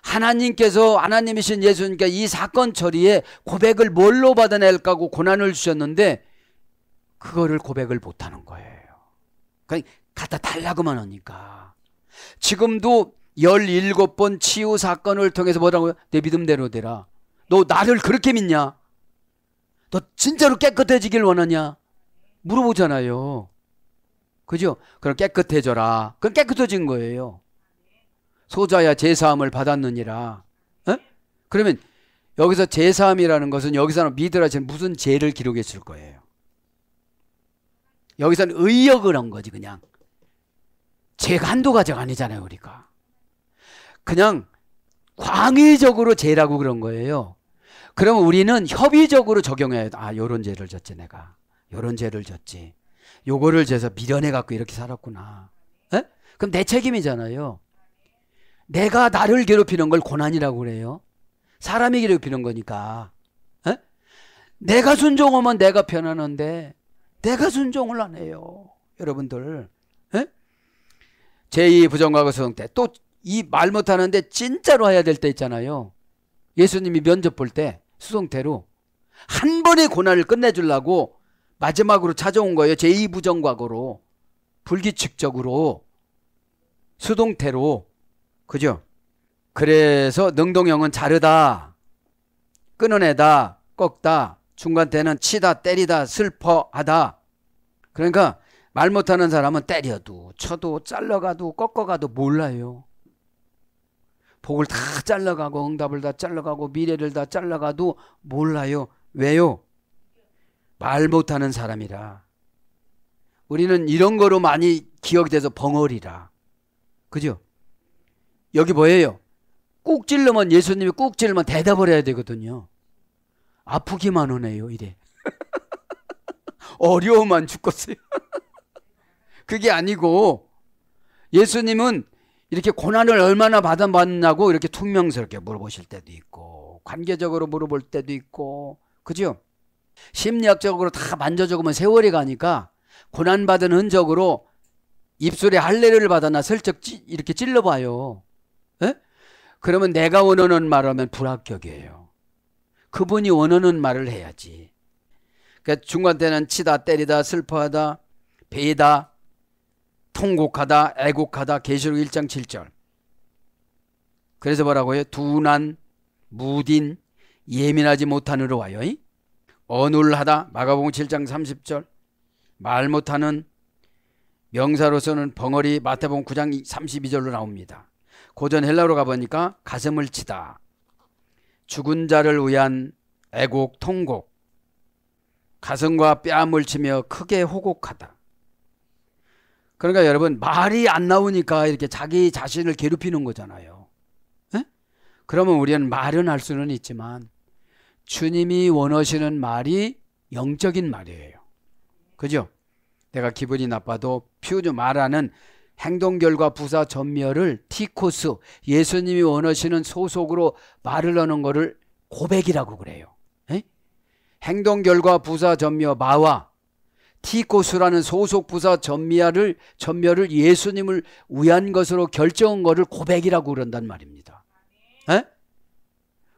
[SPEAKER 1] 하나님께서 하나님이신 예수님께 이 사건 처리에 고백을 뭘로 받아낼까 고 고난을 주셨는데 그거를 고백을 못하는 거예요. 그러 갖다 달라고만 하니까. 지금도 17번 치유 사건을 통해서 뭐라고요? 내 믿음대로 되라. 너 나를 그렇게 믿냐? 너 진짜로 깨끗해지길 원하냐? 물어보잖아요. 그죠? 그럼 깨끗해져라. 그럼 깨끗해진 거예요. 소자야 제사함을 받았느니라. 에? 어? 그러면 여기서 제사함이라는 것은 여기서는 믿으라 지금 무슨 죄를 기록했을 거예요. 여기서는 의역을 한 거지 그냥. 죄가 한두 가지가 아니잖아요 우리가. 그냥 광의적으로 죄라고 그런 거예요. 그러면 우리는 협의적으로 적용해야 아 요런 죄를 졌지 내가. 요런 죄를 졌지. 요거를 죄서 미련해 갖고 이렇게 살았구나. 에? 그럼 내 책임이잖아요. 내가 나를 괴롭히는 걸 고난이라고 그래요. 사람이 괴롭히는 거니까. 에? 내가 순종하면 내가 편하는데 내가 순종을 안 해요. 여러분들. 에? 제2 부정과거 수능 때또이 말 못하는데 진짜로 해야 될 때 있잖아요. 예수님이 면접 볼 때 수송태로 한 번의 고난을 끝내주려고 마지막으로 찾아온 거예요. 제2 부정과거로 불규칙적으로 수동태로 그죠? 그래서 능동형은 자르다, 끊어내다, 꺾다, 중간때는 치다, 때리다, 슬퍼하다. 그러니까 말 못하는 사람은 때려도, 쳐도, 잘라가도, 꺾어가도 몰라요. 복을 다 잘라가고, 응답을 다 잘라가고, 미래를 다 잘라가도 몰라요. 왜요? 말 못하는 사람이라. 우리는 이런 거로 많이 기억돼서 벙어리라. 그죠? 여기 뭐예요? 꾹 찔르면 예수님이 꾹 찔르면 대답을 해야 되거든요. 아프기만 하네요, 이래. 어려움만 죽겠어요. 그게 아니고 예수님은 이렇게 고난을 얼마나 받아봤냐고 이렇게 퉁명스럽게 물어보실 때도 있고 관계적으로 물어볼 때도 있고 그죠? 심리학적으로 다 만져 적으면 세월이 가니까 고난받은 흔적으로 입술에 할례를 받아나 슬쩍 찌, 이렇게 찔러봐요. 에? 예? 그러면 내가 원하는 말하면 불합격이에요. 그분이 원하는 말을 해야지. 그러니까 중간 때는 치다, 때리다, 슬퍼하다, 배다 통곡하다, 애곡하다, 계시록 1장 7절. 그래서 뭐라고 요 둔한, 무딘, 예민하지 못한으로 와요. 이? 어눌하다, 마가복음 7장 30절. 말 못하는 명사로서는 벙어리 마태복음 9장 32절로 나옵니다. 고전 헬라로 가보니까 가슴을 치다. 죽은 자를 위한 애곡 통곡. 가슴과 뺨을 치며 크게 호곡하다. 그러니까 여러분 말이 안 나오니까 이렇게 자기 자신을 괴롭히는 거잖아요. 에? 예? 그러면 우리는 말은 할 수는 있지만 주님이 원하시는 말이 영적인 말이에요. 그죠? 내가 기분이 나빠도 퓨즈 말하는 행동 결과 부사 전멸을 티코스 예수님이 원하시는 소속으로 말을 하는 것를 고백이라고 그래요. 에? 행동 결과 부사 전멸 마와 티코스라는 소속 부사 전멸을 전멸을 예수님을 위한 것으로 결정한 거를 고백이라고 그런단 말입니다. 에?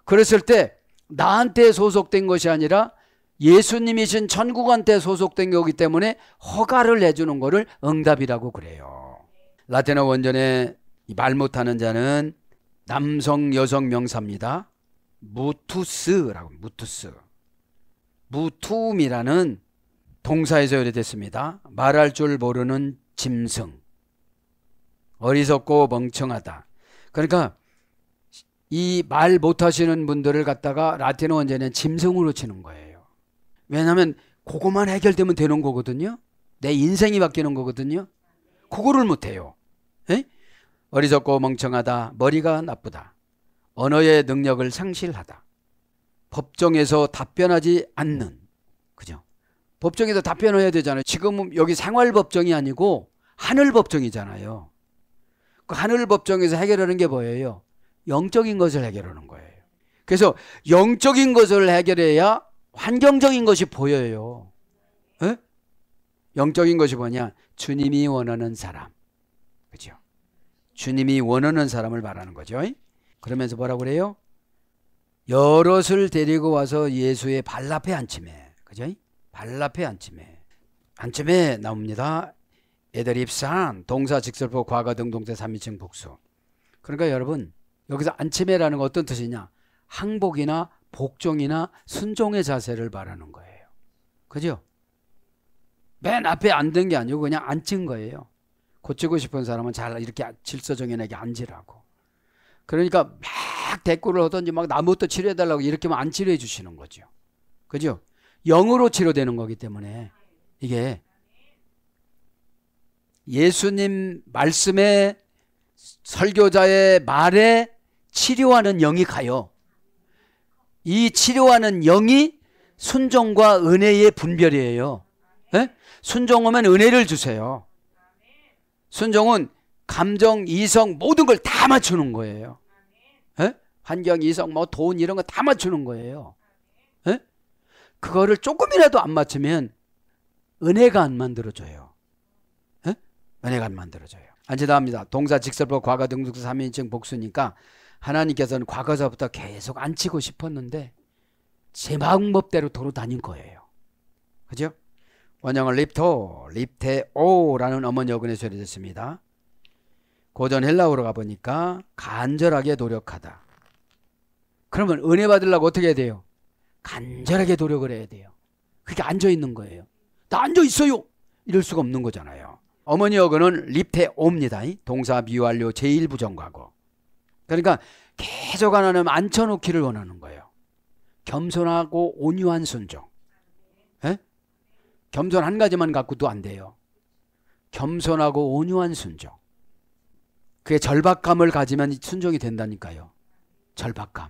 [SPEAKER 1] 그랬을 때 나한테 소속된 것이 아니라 예수님이신 천국한테 소속된 거기 때문에 허가를 해주는 거를 응답이라고 그래요. 라테나 원전의 말 못하는 자는 남성 여성 명사입니다. 무투스라고 무투스. 무투음이라는 동사에서 요리됐습니다. 말할 줄 모르는 짐승. 어리석고 멍청하다. 그러니까 이 말 못하시는 분들을 갖다가 라틴어 원제는 짐승으로 치는 거예요. 왜냐하면 그거만 해결되면 되는 거거든요. 내 인생이 바뀌는 거거든요. 그거를 못해요. 에? 어리석고 멍청하다. 머리가 나쁘다. 언어의 능력을 상실하다. 법정에서 답변하지 않는. 그죠? 법정에서 답변해야 되잖아요. 지금 은 여기 생활 법정이 아니고 하늘 법정이잖아요. 그 하늘 법정에서 해결하는 게 뭐예요? 영적인 것을 해결하는 거예요. 그래서 영적인 것을 해결해야 환경적인 것이 보여요. 에? 영적인 것이 뭐냐? 주님이 원하는 사람. 주님이 원하는 사람을 말하는 거죠. 그러면서 뭐라고 그래요? 여럿을 데리고 와서 예수의 발 앞에 앉히매. 그죠? 발 앞에 앉히매. 앉히매 나옵니다. 애드립산 동사 직설법 과거 등동태 3인칭 복수. 그러니까 여러분 여기서 앉히매라는 거 어떤 뜻이냐? 항복이나 복종이나 순종의 자세를 말하는 거예요. 그죠? 맨 앞에 앉은 게 아니고 그냥 앉은 거예요. 고치고 싶은 사람은 잘 이렇게 질서 정연하게 앉으라고. 그러니까 막 대꾸를 하든지 막 나부터 무 치료해달라고 이렇게 하면 안 치료해 주시는 거죠. 그죠? 영으로 치료되는 거기 때문에 이게 예수님 말씀에 설교자의 말에 치료하는 영이 가요. 이 치료하는 영이 순종과 은혜의 분별이에요. 에? 예? 순종하면 은혜를 주세요. 순종은 감정, 이성 모든 걸 다 맞추는 거예요. 에? 예? 환경, 이성, 뭐 돈 이런 거 다 맞추는 거예요. 에? 예? 그거를 조금이라도 안 맞추면 은혜가 안 만들어져요. 에? 예? 은혜가 안 만들어져요. 안제다 합니다. 동사 직설법 과거 등속사 인칭 복수니까 하나님께서는 과거서부터 계속 안 치고 싶었는데 제 마음법대로 도로 다닌 거예요. 그죠? 원형을 립토, 립테오라는 어머니 어근의 소리를 듣습니다. 고전 헬라어로 가보니까 간절하게 노력하다. 그러면 은혜 받으려고 어떻게 해야 돼요? 간절하게 노력을 해야 돼요. 그게 앉아 있는 거예요. 나 앉아 있어요. 이럴 수가 없는 거잖아요. 어머니 어근은 립테옵니다. 동사 비완료 제1부정과고. 그러니까 계속 하나는 앉혀놓기를 원하는 거예요. 겸손하고 온유한 순종. 에? 예? 겸손 한 가지만 갖고도 안 돼요. 겸손하고 온유한 순종. 그의 절박감을 가지면 순종이 된다니까요. 절박감.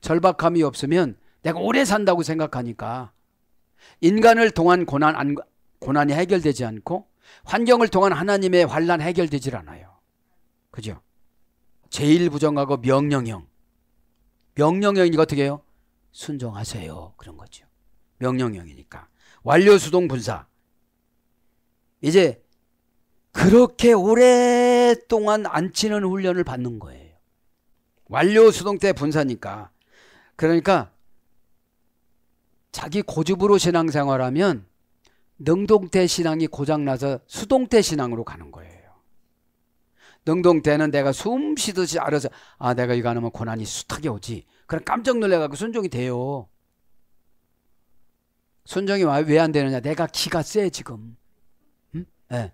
[SPEAKER 1] 절박함이 없으면 내가 오래 산다고 생각하니까 인간을 통한 고난 안, 고난이 해결되지 않고 환경을 통한 하나님의 환란 해결되질 않아요. 그죠? 제일 부정하고 명령형. 명령형이 어떻게 해요? 순종하세요. 그런 거죠. 명령형이니까. 완료 수동 분사. 이제 그렇게 오랫동안 안 치는 훈련을 받는 거예요. 완료 수동 때 분사니까. 그러니까 자기 고집으로 신앙생활하면 능동태 신앙이 고장나서 수동태 신앙으로 가는 거예요. 능동태는 내가 숨 쉬듯이 알아서 아 내가 이거 안 하면 고난이 숱하게 오지. 그럼 깜짝 놀래갖고 순종이 돼요. 순정이 왜 안 되느냐? 내가 기가 세 지금. 응? 네.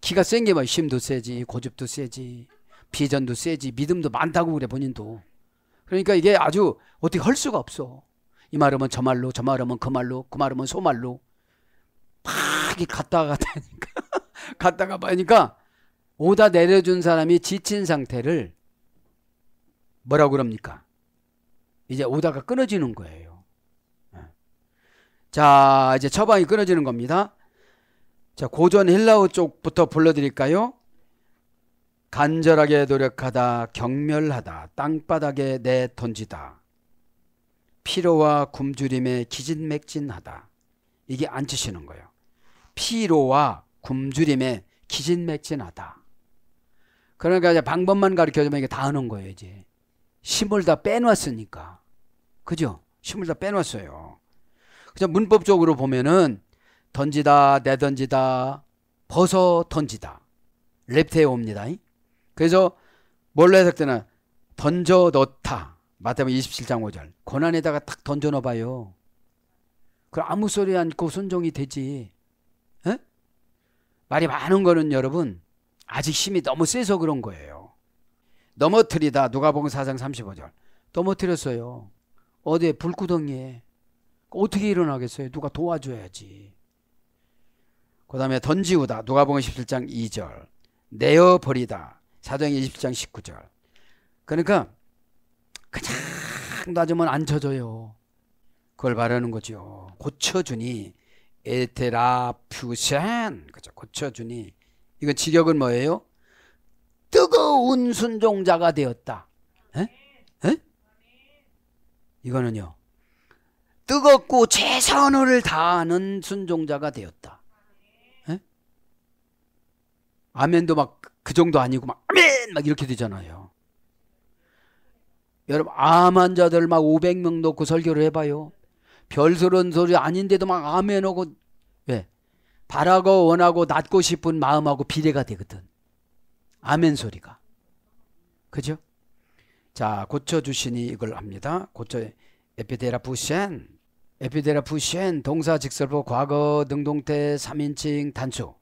[SPEAKER 1] 기가 센 게뭐 힘도 세지, 고집도 세지, 비전도 세지, 믿음도 많다고 그래 본인도. 그러니까 이게 아주 어떻게 할 수가 없어. 이 말하면 저 말로, 저 말하면 그 말로, 그 말하면 소 말로. 막이 갔다가 다니까 갔다가 봐니까 오다 내려준 사람이 지친 상태를 뭐라고 그럽니까? 이제 오다가 끊어지는 거예요. 자, 이제 처방이 끊어지는 겁니다. 자, 고전 힐라우 쪽부터 불러드릴까요? 간절하게 노력하다, 경멸하다, 땅바닥에 내 던지다. 피로와 굶주림에 기진맥진하다. 이게 안 치시는 거예요. 피로와 굶주림에 기진맥진하다. 그러니까 이제 방법만 가르쳐주면 이게 다 하는 거예요, 이제. 힘을 다 빼놨으니까. 그죠? 힘을 다 빼놨어요. 그냥 문법적으로 보면은 던지다, 내던지다, 벗어 던지다. 랩트에 옵니다. 그래서 뭘로 해석되나? 던져 넣다. 마태복음 27장 5절. 고난에다가 탁 던져 넣어 봐요. 그 아무 소리 않고 순종이 되지. 에? 말이 많은 거는 여러분 아직 힘이 너무 세서 그런 거예요. 넘어뜨리다 누가복음 4장 35절. 넘어뜨렸어요. 뭐 어디에 불구덩이에. 어떻게 일어나겠어요? 누가 도와줘야지. 그 다음에 던지우다. 누가보음 17장 2절. 내어 버리다. 사도행 2 7장 19절. 그러니까 그냥 놔주면 안 쳐져요. 그걸 바라는 거죠. 고쳐주니 에테라퓨센 그죠? 고쳐주니 이거 직역은 뭐예요? 뜨거운 순종자가 되었다. 에? 에? 이거는요. 뜨겁고 최선을 다하는 순종자가 되었다. 에? 예? 아멘도 막 그 정도 아니고 막 아멘 막 이렇게 되잖아요. 여러분 암 환자들 막 500명 놓고 설교를 해봐요. 별스런 소리 아닌데도 막 아멘하고 왜? 예. 바라고 원하고 낳고 싶은 마음하고 비례가 되거든. 아멘 소리가. 그죠? 자, 고쳐주시니 이걸 합니다. 고쳐, 에피데라 부센. 에피데라프 쉔 동사 직설법 과거 능동태 3인칭 단수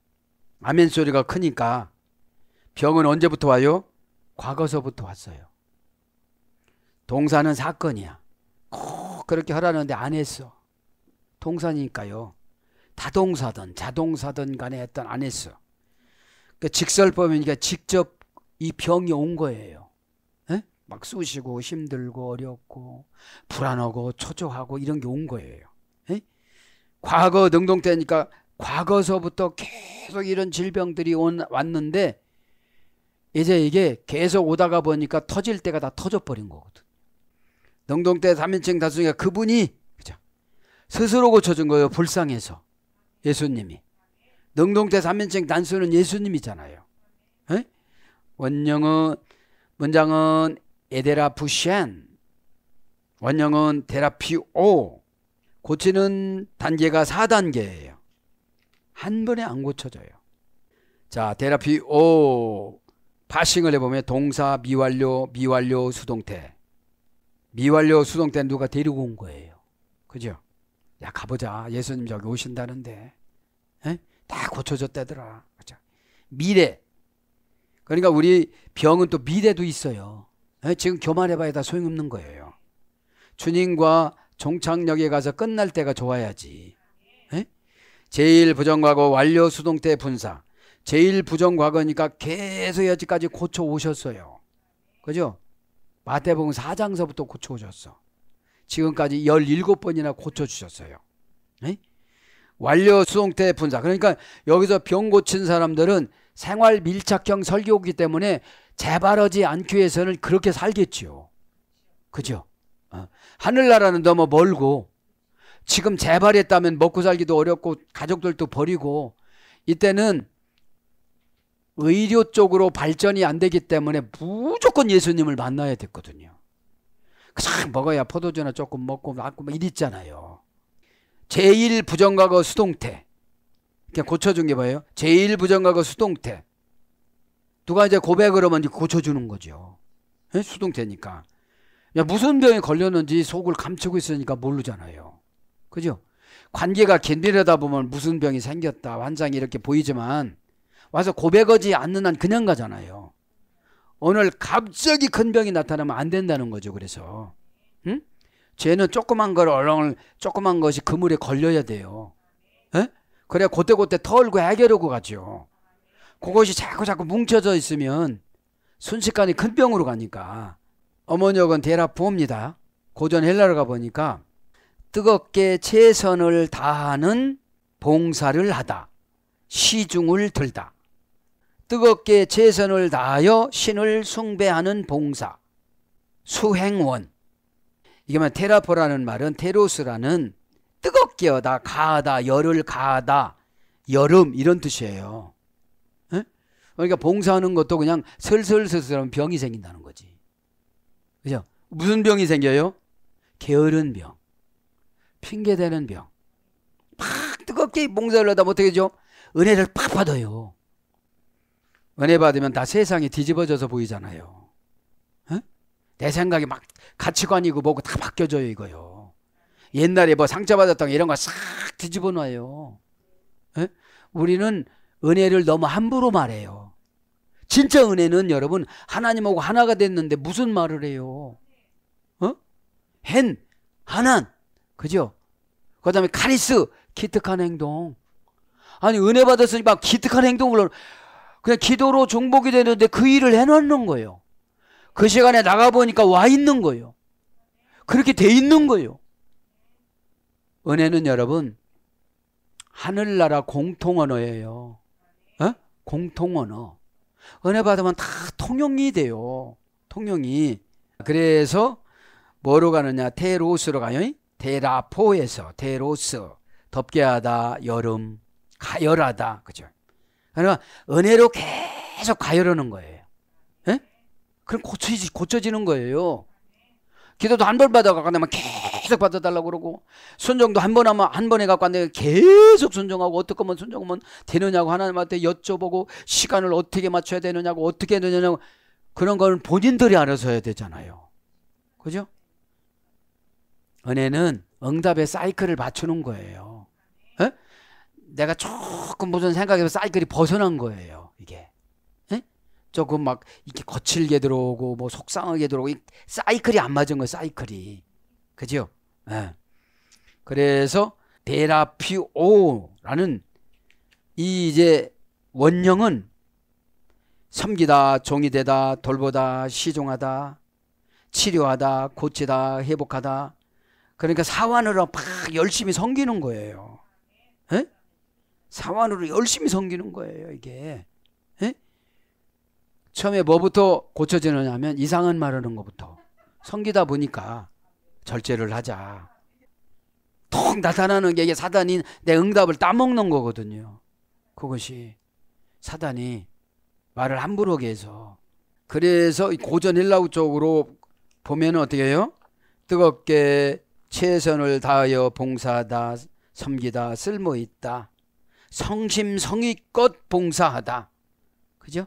[SPEAKER 1] 아멘 소리가 크니까 병은 언제부터 와요? 과거서부터 왔어요. 동사는 사건이야. 꼭 그렇게 하라는데 안 했어. 동사니까요. 다동사든 자동사든 간에 했던 안 했어. 그 직설법이니까 직접 이 병이 온 거예요. 막 쑤시고 힘들고 어렵고 불안하고 초조하고 이런 게 온 거예요. 에 예? 과거 능동 때니까 과거서부터 계속 이런 질병들이 온, 왔는데 이제 이게 계속 오다가 보니까 터질 때가 다 터져버린 거거든. 능동 때 3인칭 다수니까 그분이 그죠? 스스로 고쳐준 거예요. 불쌍해서 예수님이. 능동 때 3인칭 단수는 예수님이잖아요. 예? 원령은 문장은 에데라 부시엔 원형은 테라피오 고치는 단계가 4단계예요. 한 번에 안 고쳐져요. 자, 테라피오 파싱을 해보면 동사 미완료 미완료 수동태 미완료 수동태 누가 데리고 온 거예요. 그죠? 야 가보자 예수님 저기 오신다는데 에? 다 고쳐졌다더라. 그죠? 미래 그러니까 우리 병은 또 미래도 있어요. 예, 지금 교만해봐야 다 소용없는 거예요. 주님과 종착역에 가서 끝날 때가 좋아야지. 예? 제일 부정과거 완료 수동 때 분사. 제일 부정과거니까 계속 여지까지 고쳐 오셨어요. 그죠? 마태복음 4장서부터 고쳐 오셨어. 지금까지 17번이나 고쳐 주셨어요. 예? 완료 수동태 분사. 그러니까 여기서 병 고친 사람들은 생활 밀착형 설교기 때문에 재발하지 않기 위해서는 그렇게 살겠지요. 그죠? 어. 하늘나라는 너무 멀고 지금 재발했다면 먹고 살기도 어렵고 가족들도 버리고 이때는 의료 쪽으로 발전이 안 되기 때문에 무조건 예수님을 만나야 됐거든요. 그냥 먹어야 포도주나 조금 먹고 막고막 이랬잖아요. 제1 부정과거 수동태. 그냥 고쳐준 게 뭐예요? 제1 부정과거 수동태. 누가 이제 고백을 하면 고쳐주는 거죠. 예? 수동태니까. 무슨 병에 걸렸는지 속을 감추고 있으니까 모르잖아요. 그죠? 관계가 견디려다 보면 무슨 병이 생겼다, 환상이 이렇게 보이지만 와서 고백하지 않는 한 그냥 가잖아요. 오늘 갑자기 큰 병이 나타나면 안 된다는 거죠. 그래서. 응? 죄는 조그만 걸얼렁 조그만 것이 그물에 걸려야 돼요. 에? 예? 그래야 고때고때 털고 해결하고 가죠. 그것이 자꾸 자꾸 뭉쳐져 있으면 순식간에 큰 병으로 가니까 어머니역은 대라포입니다. 고전 헬라로 가보니까 뜨겁게 최선을 다하는 봉사를 하다. 시중을 들다. 뜨겁게 최선을 다하여 신을 숭배하는 봉사. 수행원. 이게 말 테라포라는 말은 테로스라는 뜨겁게 하다, 가하다, 열을 가하다, 여름 이런 뜻이에요. 그러니까 봉사하는 것도 그냥 슬슬슬슬 하면 병이 생긴다는 거지. 그죠? 무슨 병이 생겨요? 게으른 병. 핑계대는 병. 막 뜨겁게 봉사를 하다 못하게 죠 은혜를 팍 받아요. 은혜 받으면 다 세상이 뒤집어져서 보이잖아요. 에? 내 생각이 막 가치관이고 뭐고 다 바뀌어져요, 이거요. 옛날에 뭐 상처받았던 이런 거 싹 뒤집어 놔요. 에? 우리는 은혜를 너무 함부로 말해요. 진짜 은혜는 여러분 하나님하고 하나가 됐는데 무슨 말을 해요? 어? 헨 하난 그죠? 그다음에 카리스 기특한 행동 아니 은혜 받았으니 막 기특한 행동을 그냥 기도로 정복이 되는데 그 일을 해놓는 거예요. 그 시간에 나가 보니까 와 있는 거예요. 그렇게 돼 있는 거예요. 은혜는 여러분 하늘나라 공통 언어예요. 어? 공통 언어. 은혜 받으면 다 통용이 돼요. 통용이. 그래서 뭐로 가느냐? 테로스로 가요. 테라포에서 테로스. 덥게 하다, 여름, 가열하다. 그죠? 그러니까 은혜로 계속 가열하는 거예요. 예? 그럼 고쳐지, 고쳐지는 거예요. 기도도 한 번 받아갖고 안 되면 계속 받아달라고 그러고 순종도 한 번 하면 한 번 해갖고 안 되면 계속 순종하고 어떻게 하면 순종하면 되느냐고 하나님한테 여쭤보고 시간을 어떻게 맞춰야 되느냐고 어떻게 해야 되느냐고 그런 건 본인들이 알아서 해야 되잖아요. 그죠? 은혜는 응답의 사이클을 맞추는 거예요. 에? 내가 조금 무슨 생각에서 사이클이 벗어난 거예요. 이게. 조금 막 이렇게 거칠게 들어오고 뭐 속상하게 들어오고 이 사이클이 안 맞은 거예요. 사이클이. 그죠? 예. 그래서 데라피오라는 이 이제 원형은 섬기다, 종이 되다, 돌보다, 시종하다, 치료하다, 고치다, 회복하다. 그러니까 사환으로 막 열심히 섬기는 거예요. 예? 사환으로 열심히 섬기는 거예요, 이게. 처음에 뭐부터 고쳐지느냐면 이상한 말하는 것부터 성기다 보니까 절제를 하자. 톡 나타나는 게 이게 사단이 내 응답을 따먹는 거거든요. 그것이 사단이 말을 함부로 해서 그래서 고전 헬라우 쪽으로 보면 어떻게 해요? 뜨겁게 최선을 다하여 봉사하다 섬기다 쓸모있다 성심성의껏 봉사하다 그죠?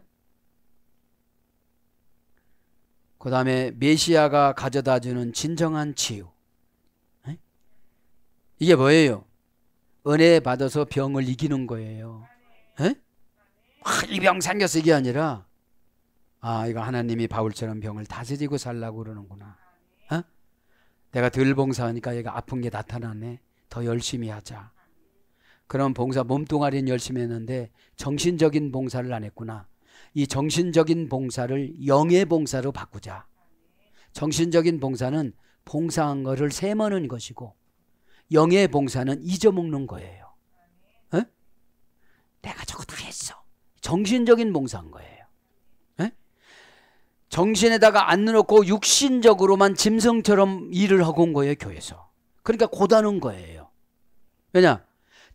[SPEAKER 1] 그 다음에 메시아가 가져다 주는 진정한 치유. 이게 뭐예요? 은혜 받아서 병을 이기는 거예요. 이 병 생겼어 이게 아니라 아 이거 하나님이 바울처럼 병을 다스리고 살라고 그러는구나. 어? 내가 덜 봉사하니까 얘가 아픈 게 나타나네. 더 열심히 하자. 그럼 봉사 몸뚱아리는 열심히 했는데 정신적인 봉사를 안 했구나. 이 정신적인 봉사를 영의 봉사로 바꾸자. 정신적인 봉사는 봉사한 것을 세머는 것이고 영의 봉사는 잊어먹는 거예요. 에? 내가 저거 다 했어. 정신적인 봉사한 거예요. 에? 정신에다가 안넣고 육신적으로만 짐승처럼 일을 하고 온 거예요 교회에서. 그러니까 고다는 거예요. 왜냐?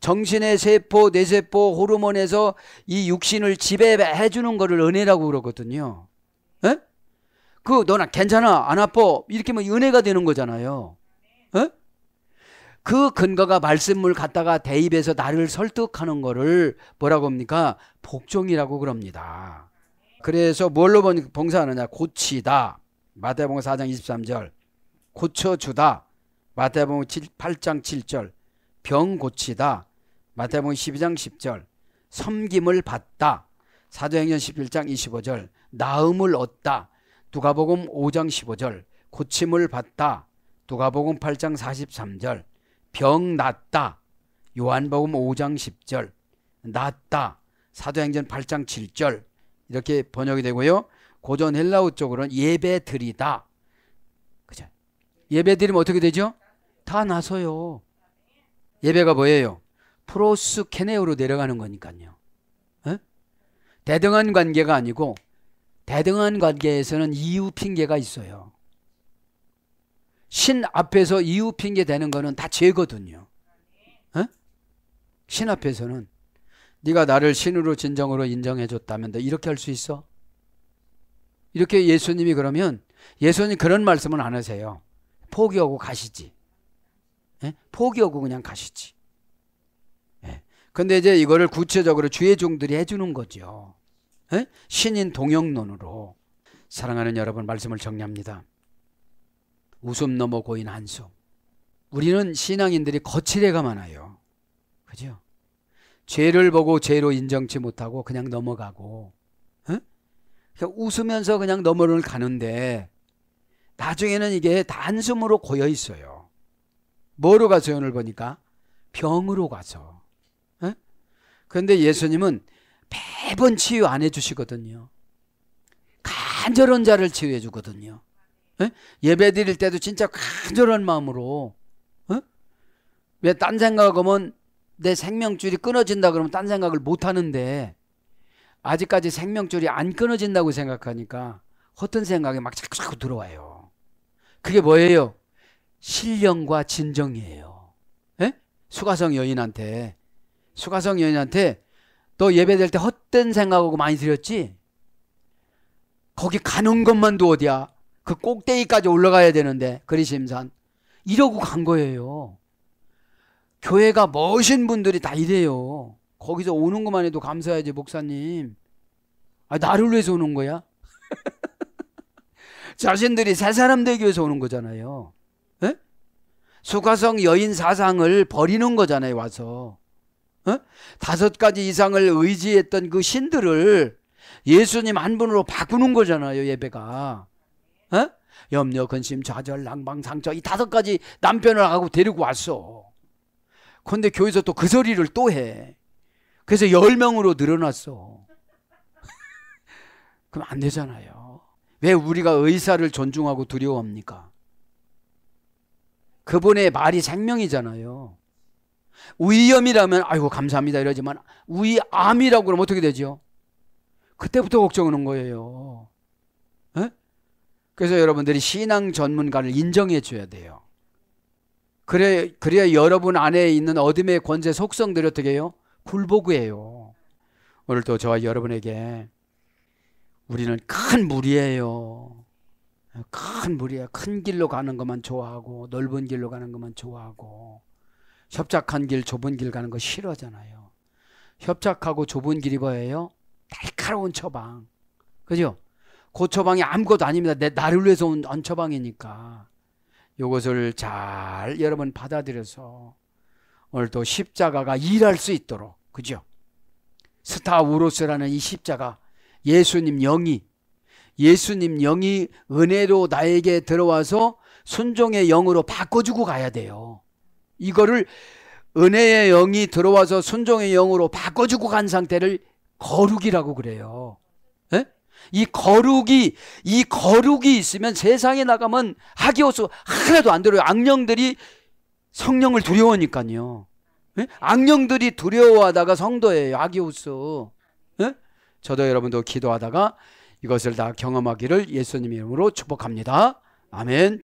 [SPEAKER 1] 정신의 세포, 뇌세포, 호르몬에서 이 육신을 지배해 주는 거를 은혜라고 그러거든요. 에? 그 너나 괜찮아 안 아파 이렇게 면 뭐 은혜가 되는 거잖아요. 에? 그 근거가 말씀을 갖다가 대입해서 나를 설득하는 거를 뭐라고 합니까? 복종이라고 그럽니다. 그래서 뭘로 봉사하느냐? 고치다. 마태복음 4장 23절. 고쳐주다. 마태복음 8장 7절. 병 고치다. 마태복음 12장 10절 섬김을 받다 사도행전 11장 25절 나음을 얻다 누가복음 5장 15절 고침을 받다 누가복음 8장 43절 병 낫다 요한복음 5장 10절 낫다 사도행전 8장 7절 이렇게 번역이 되고요 고전 헬라우 쪽으로는 예배 드리다 그죠 예배 드리면 어떻게 되죠? 다 나서요 예배가 뭐예요? 프로스 케네오로 내려가는 거니까요. 에? 예? 대등한 관계가 아니고 대등한 관계에서는 이유 핑계가 있어요. 신 앞에서 이유 핑계 되는 거는 다 죄거든요. 에? 예? 신 앞에서는 네가 나를 신으로 진정으로 인정해 줬다면 너 이렇게 할 수 있어? 이렇게 예수님이 그러면 예수님 그런 말씀은 안 하세요. 포기하고 가시지. 에? 예? 포기하고 그냥 가시지. 근데 이제 이거를 구체적으로 주의 종들이 해주는 거죠. 에? 예? 신인 동영론으로 사랑하는 여러분 말씀을 정리합니다. 웃음 넘어 고인 한숨. 우리는 신앙인들이 거칠애가 많아요. 그죠? 죄를 보고 죄로 인정치 못하고 그냥 넘어가고 에? 예? 그냥 웃으면서 그냥 넘어를 가는데 나중에는 이게 단숨으로 고여 있어요. 뭐로 가서 연을 보니까 병으로 가서 그런데 예수님은 매번 치유 안 해주시거든요. 간절한 자를 치유해 주거든요. 예? 배 드릴 때도 진짜 간절한 마음으로 예? 왜딴 생각하면 내 생명줄이 끊어진다 그러면 딴 생각을 못 하는데 아직까지 생명줄이 안 끊어진다고 생각하니까 허튼 생각이 막 자꾸 자꾸 들어와요. 그게 뭐예요? 신령과 진정이에요. 예? 수가성 여인한테 수가성 여인한테 너 예배될 때 헛된 생각하고 많이 들였지? 거기 가는 것만도 어디야? 그 꼭대기까지 올라가야 되는데 그리심산 이러고 간 거예요. 교회가 멋진 분들이 다 이래요. 거기서 오는 것만 해도 감사해야지 목사님. 아, 나를 위해서 오는 거야? 자신들이 새 사람 되기 위해서 오는 거잖아요. 에? 예? 수가성 여인 사상을 버리는 거잖아요, 와서. 어? 다섯 가지 이상을 의지했던 그 신들을 예수님 한 분으로 바꾸는 거잖아요 예배가 어? 염려 근심 좌절 낭방 상처 이 다섯 가지 남편을 하고 데리고 왔어 근데 교회에서 또 그 소리를 또 해 그래서 열 명으로 늘어났어 그럼 안 되잖아요 왜 우리가 의사를 존중하고 두려워합니까 그분의 말이 생명이잖아요 위염이라면 아이고 감사합니다 이러지만 위암이라고 그러면 어떻게 되죠? 그때부터 걱정하는 거예요. 에? 예? 그래서 여러분들이 신앙 전문가를 인정해 줘야 돼요. 그래 그래야 여러분 안에 있는 어둠의 권세 속성들이 어떻게 해요? 굴복해요. 오늘 도 저와 여러분에게 우리는 큰 무리예요. 큰무리요큰 길로 가는 것만 좋아하고 넓은 길로 가는 것만 좋아하고 협착한 길 좁은 길 가는 거 싫어하잖아요. 협착하고 좁은 길이 뭐예요? 날카로운 처방. 그죠? 그 처방이 아무것도 아닙니다. 내 나를 위해서 온 처방이니까. 이것을 잘 여러분 받아들여서 오늘도 십자가가 일할 수 있도록 그죠? 스타우로스라는 이 십자가 예수님 영이 예수님 영이 은혜로 나에게 들어와서 순종의 영으로 바꿔주고 가야 돼요. 이거를 은혜의 영이 들어와서 순종의 영으로 바꿔주고 간 상태를 거룩이라고 그래요. 에? 예? 이 거룩이 이 거룩이 있으면 세상에 나가면 하기오수 하나도 안 들어요. 악령들이 성령을 두려워하니까요. 에? 예? 악령들이 두려워하다가 성도예요. 하기오수. 예? 저도 여러분도 기도하다가 이것을 다 경험하기를 예수님 이름으로 축복합니다. 아멘.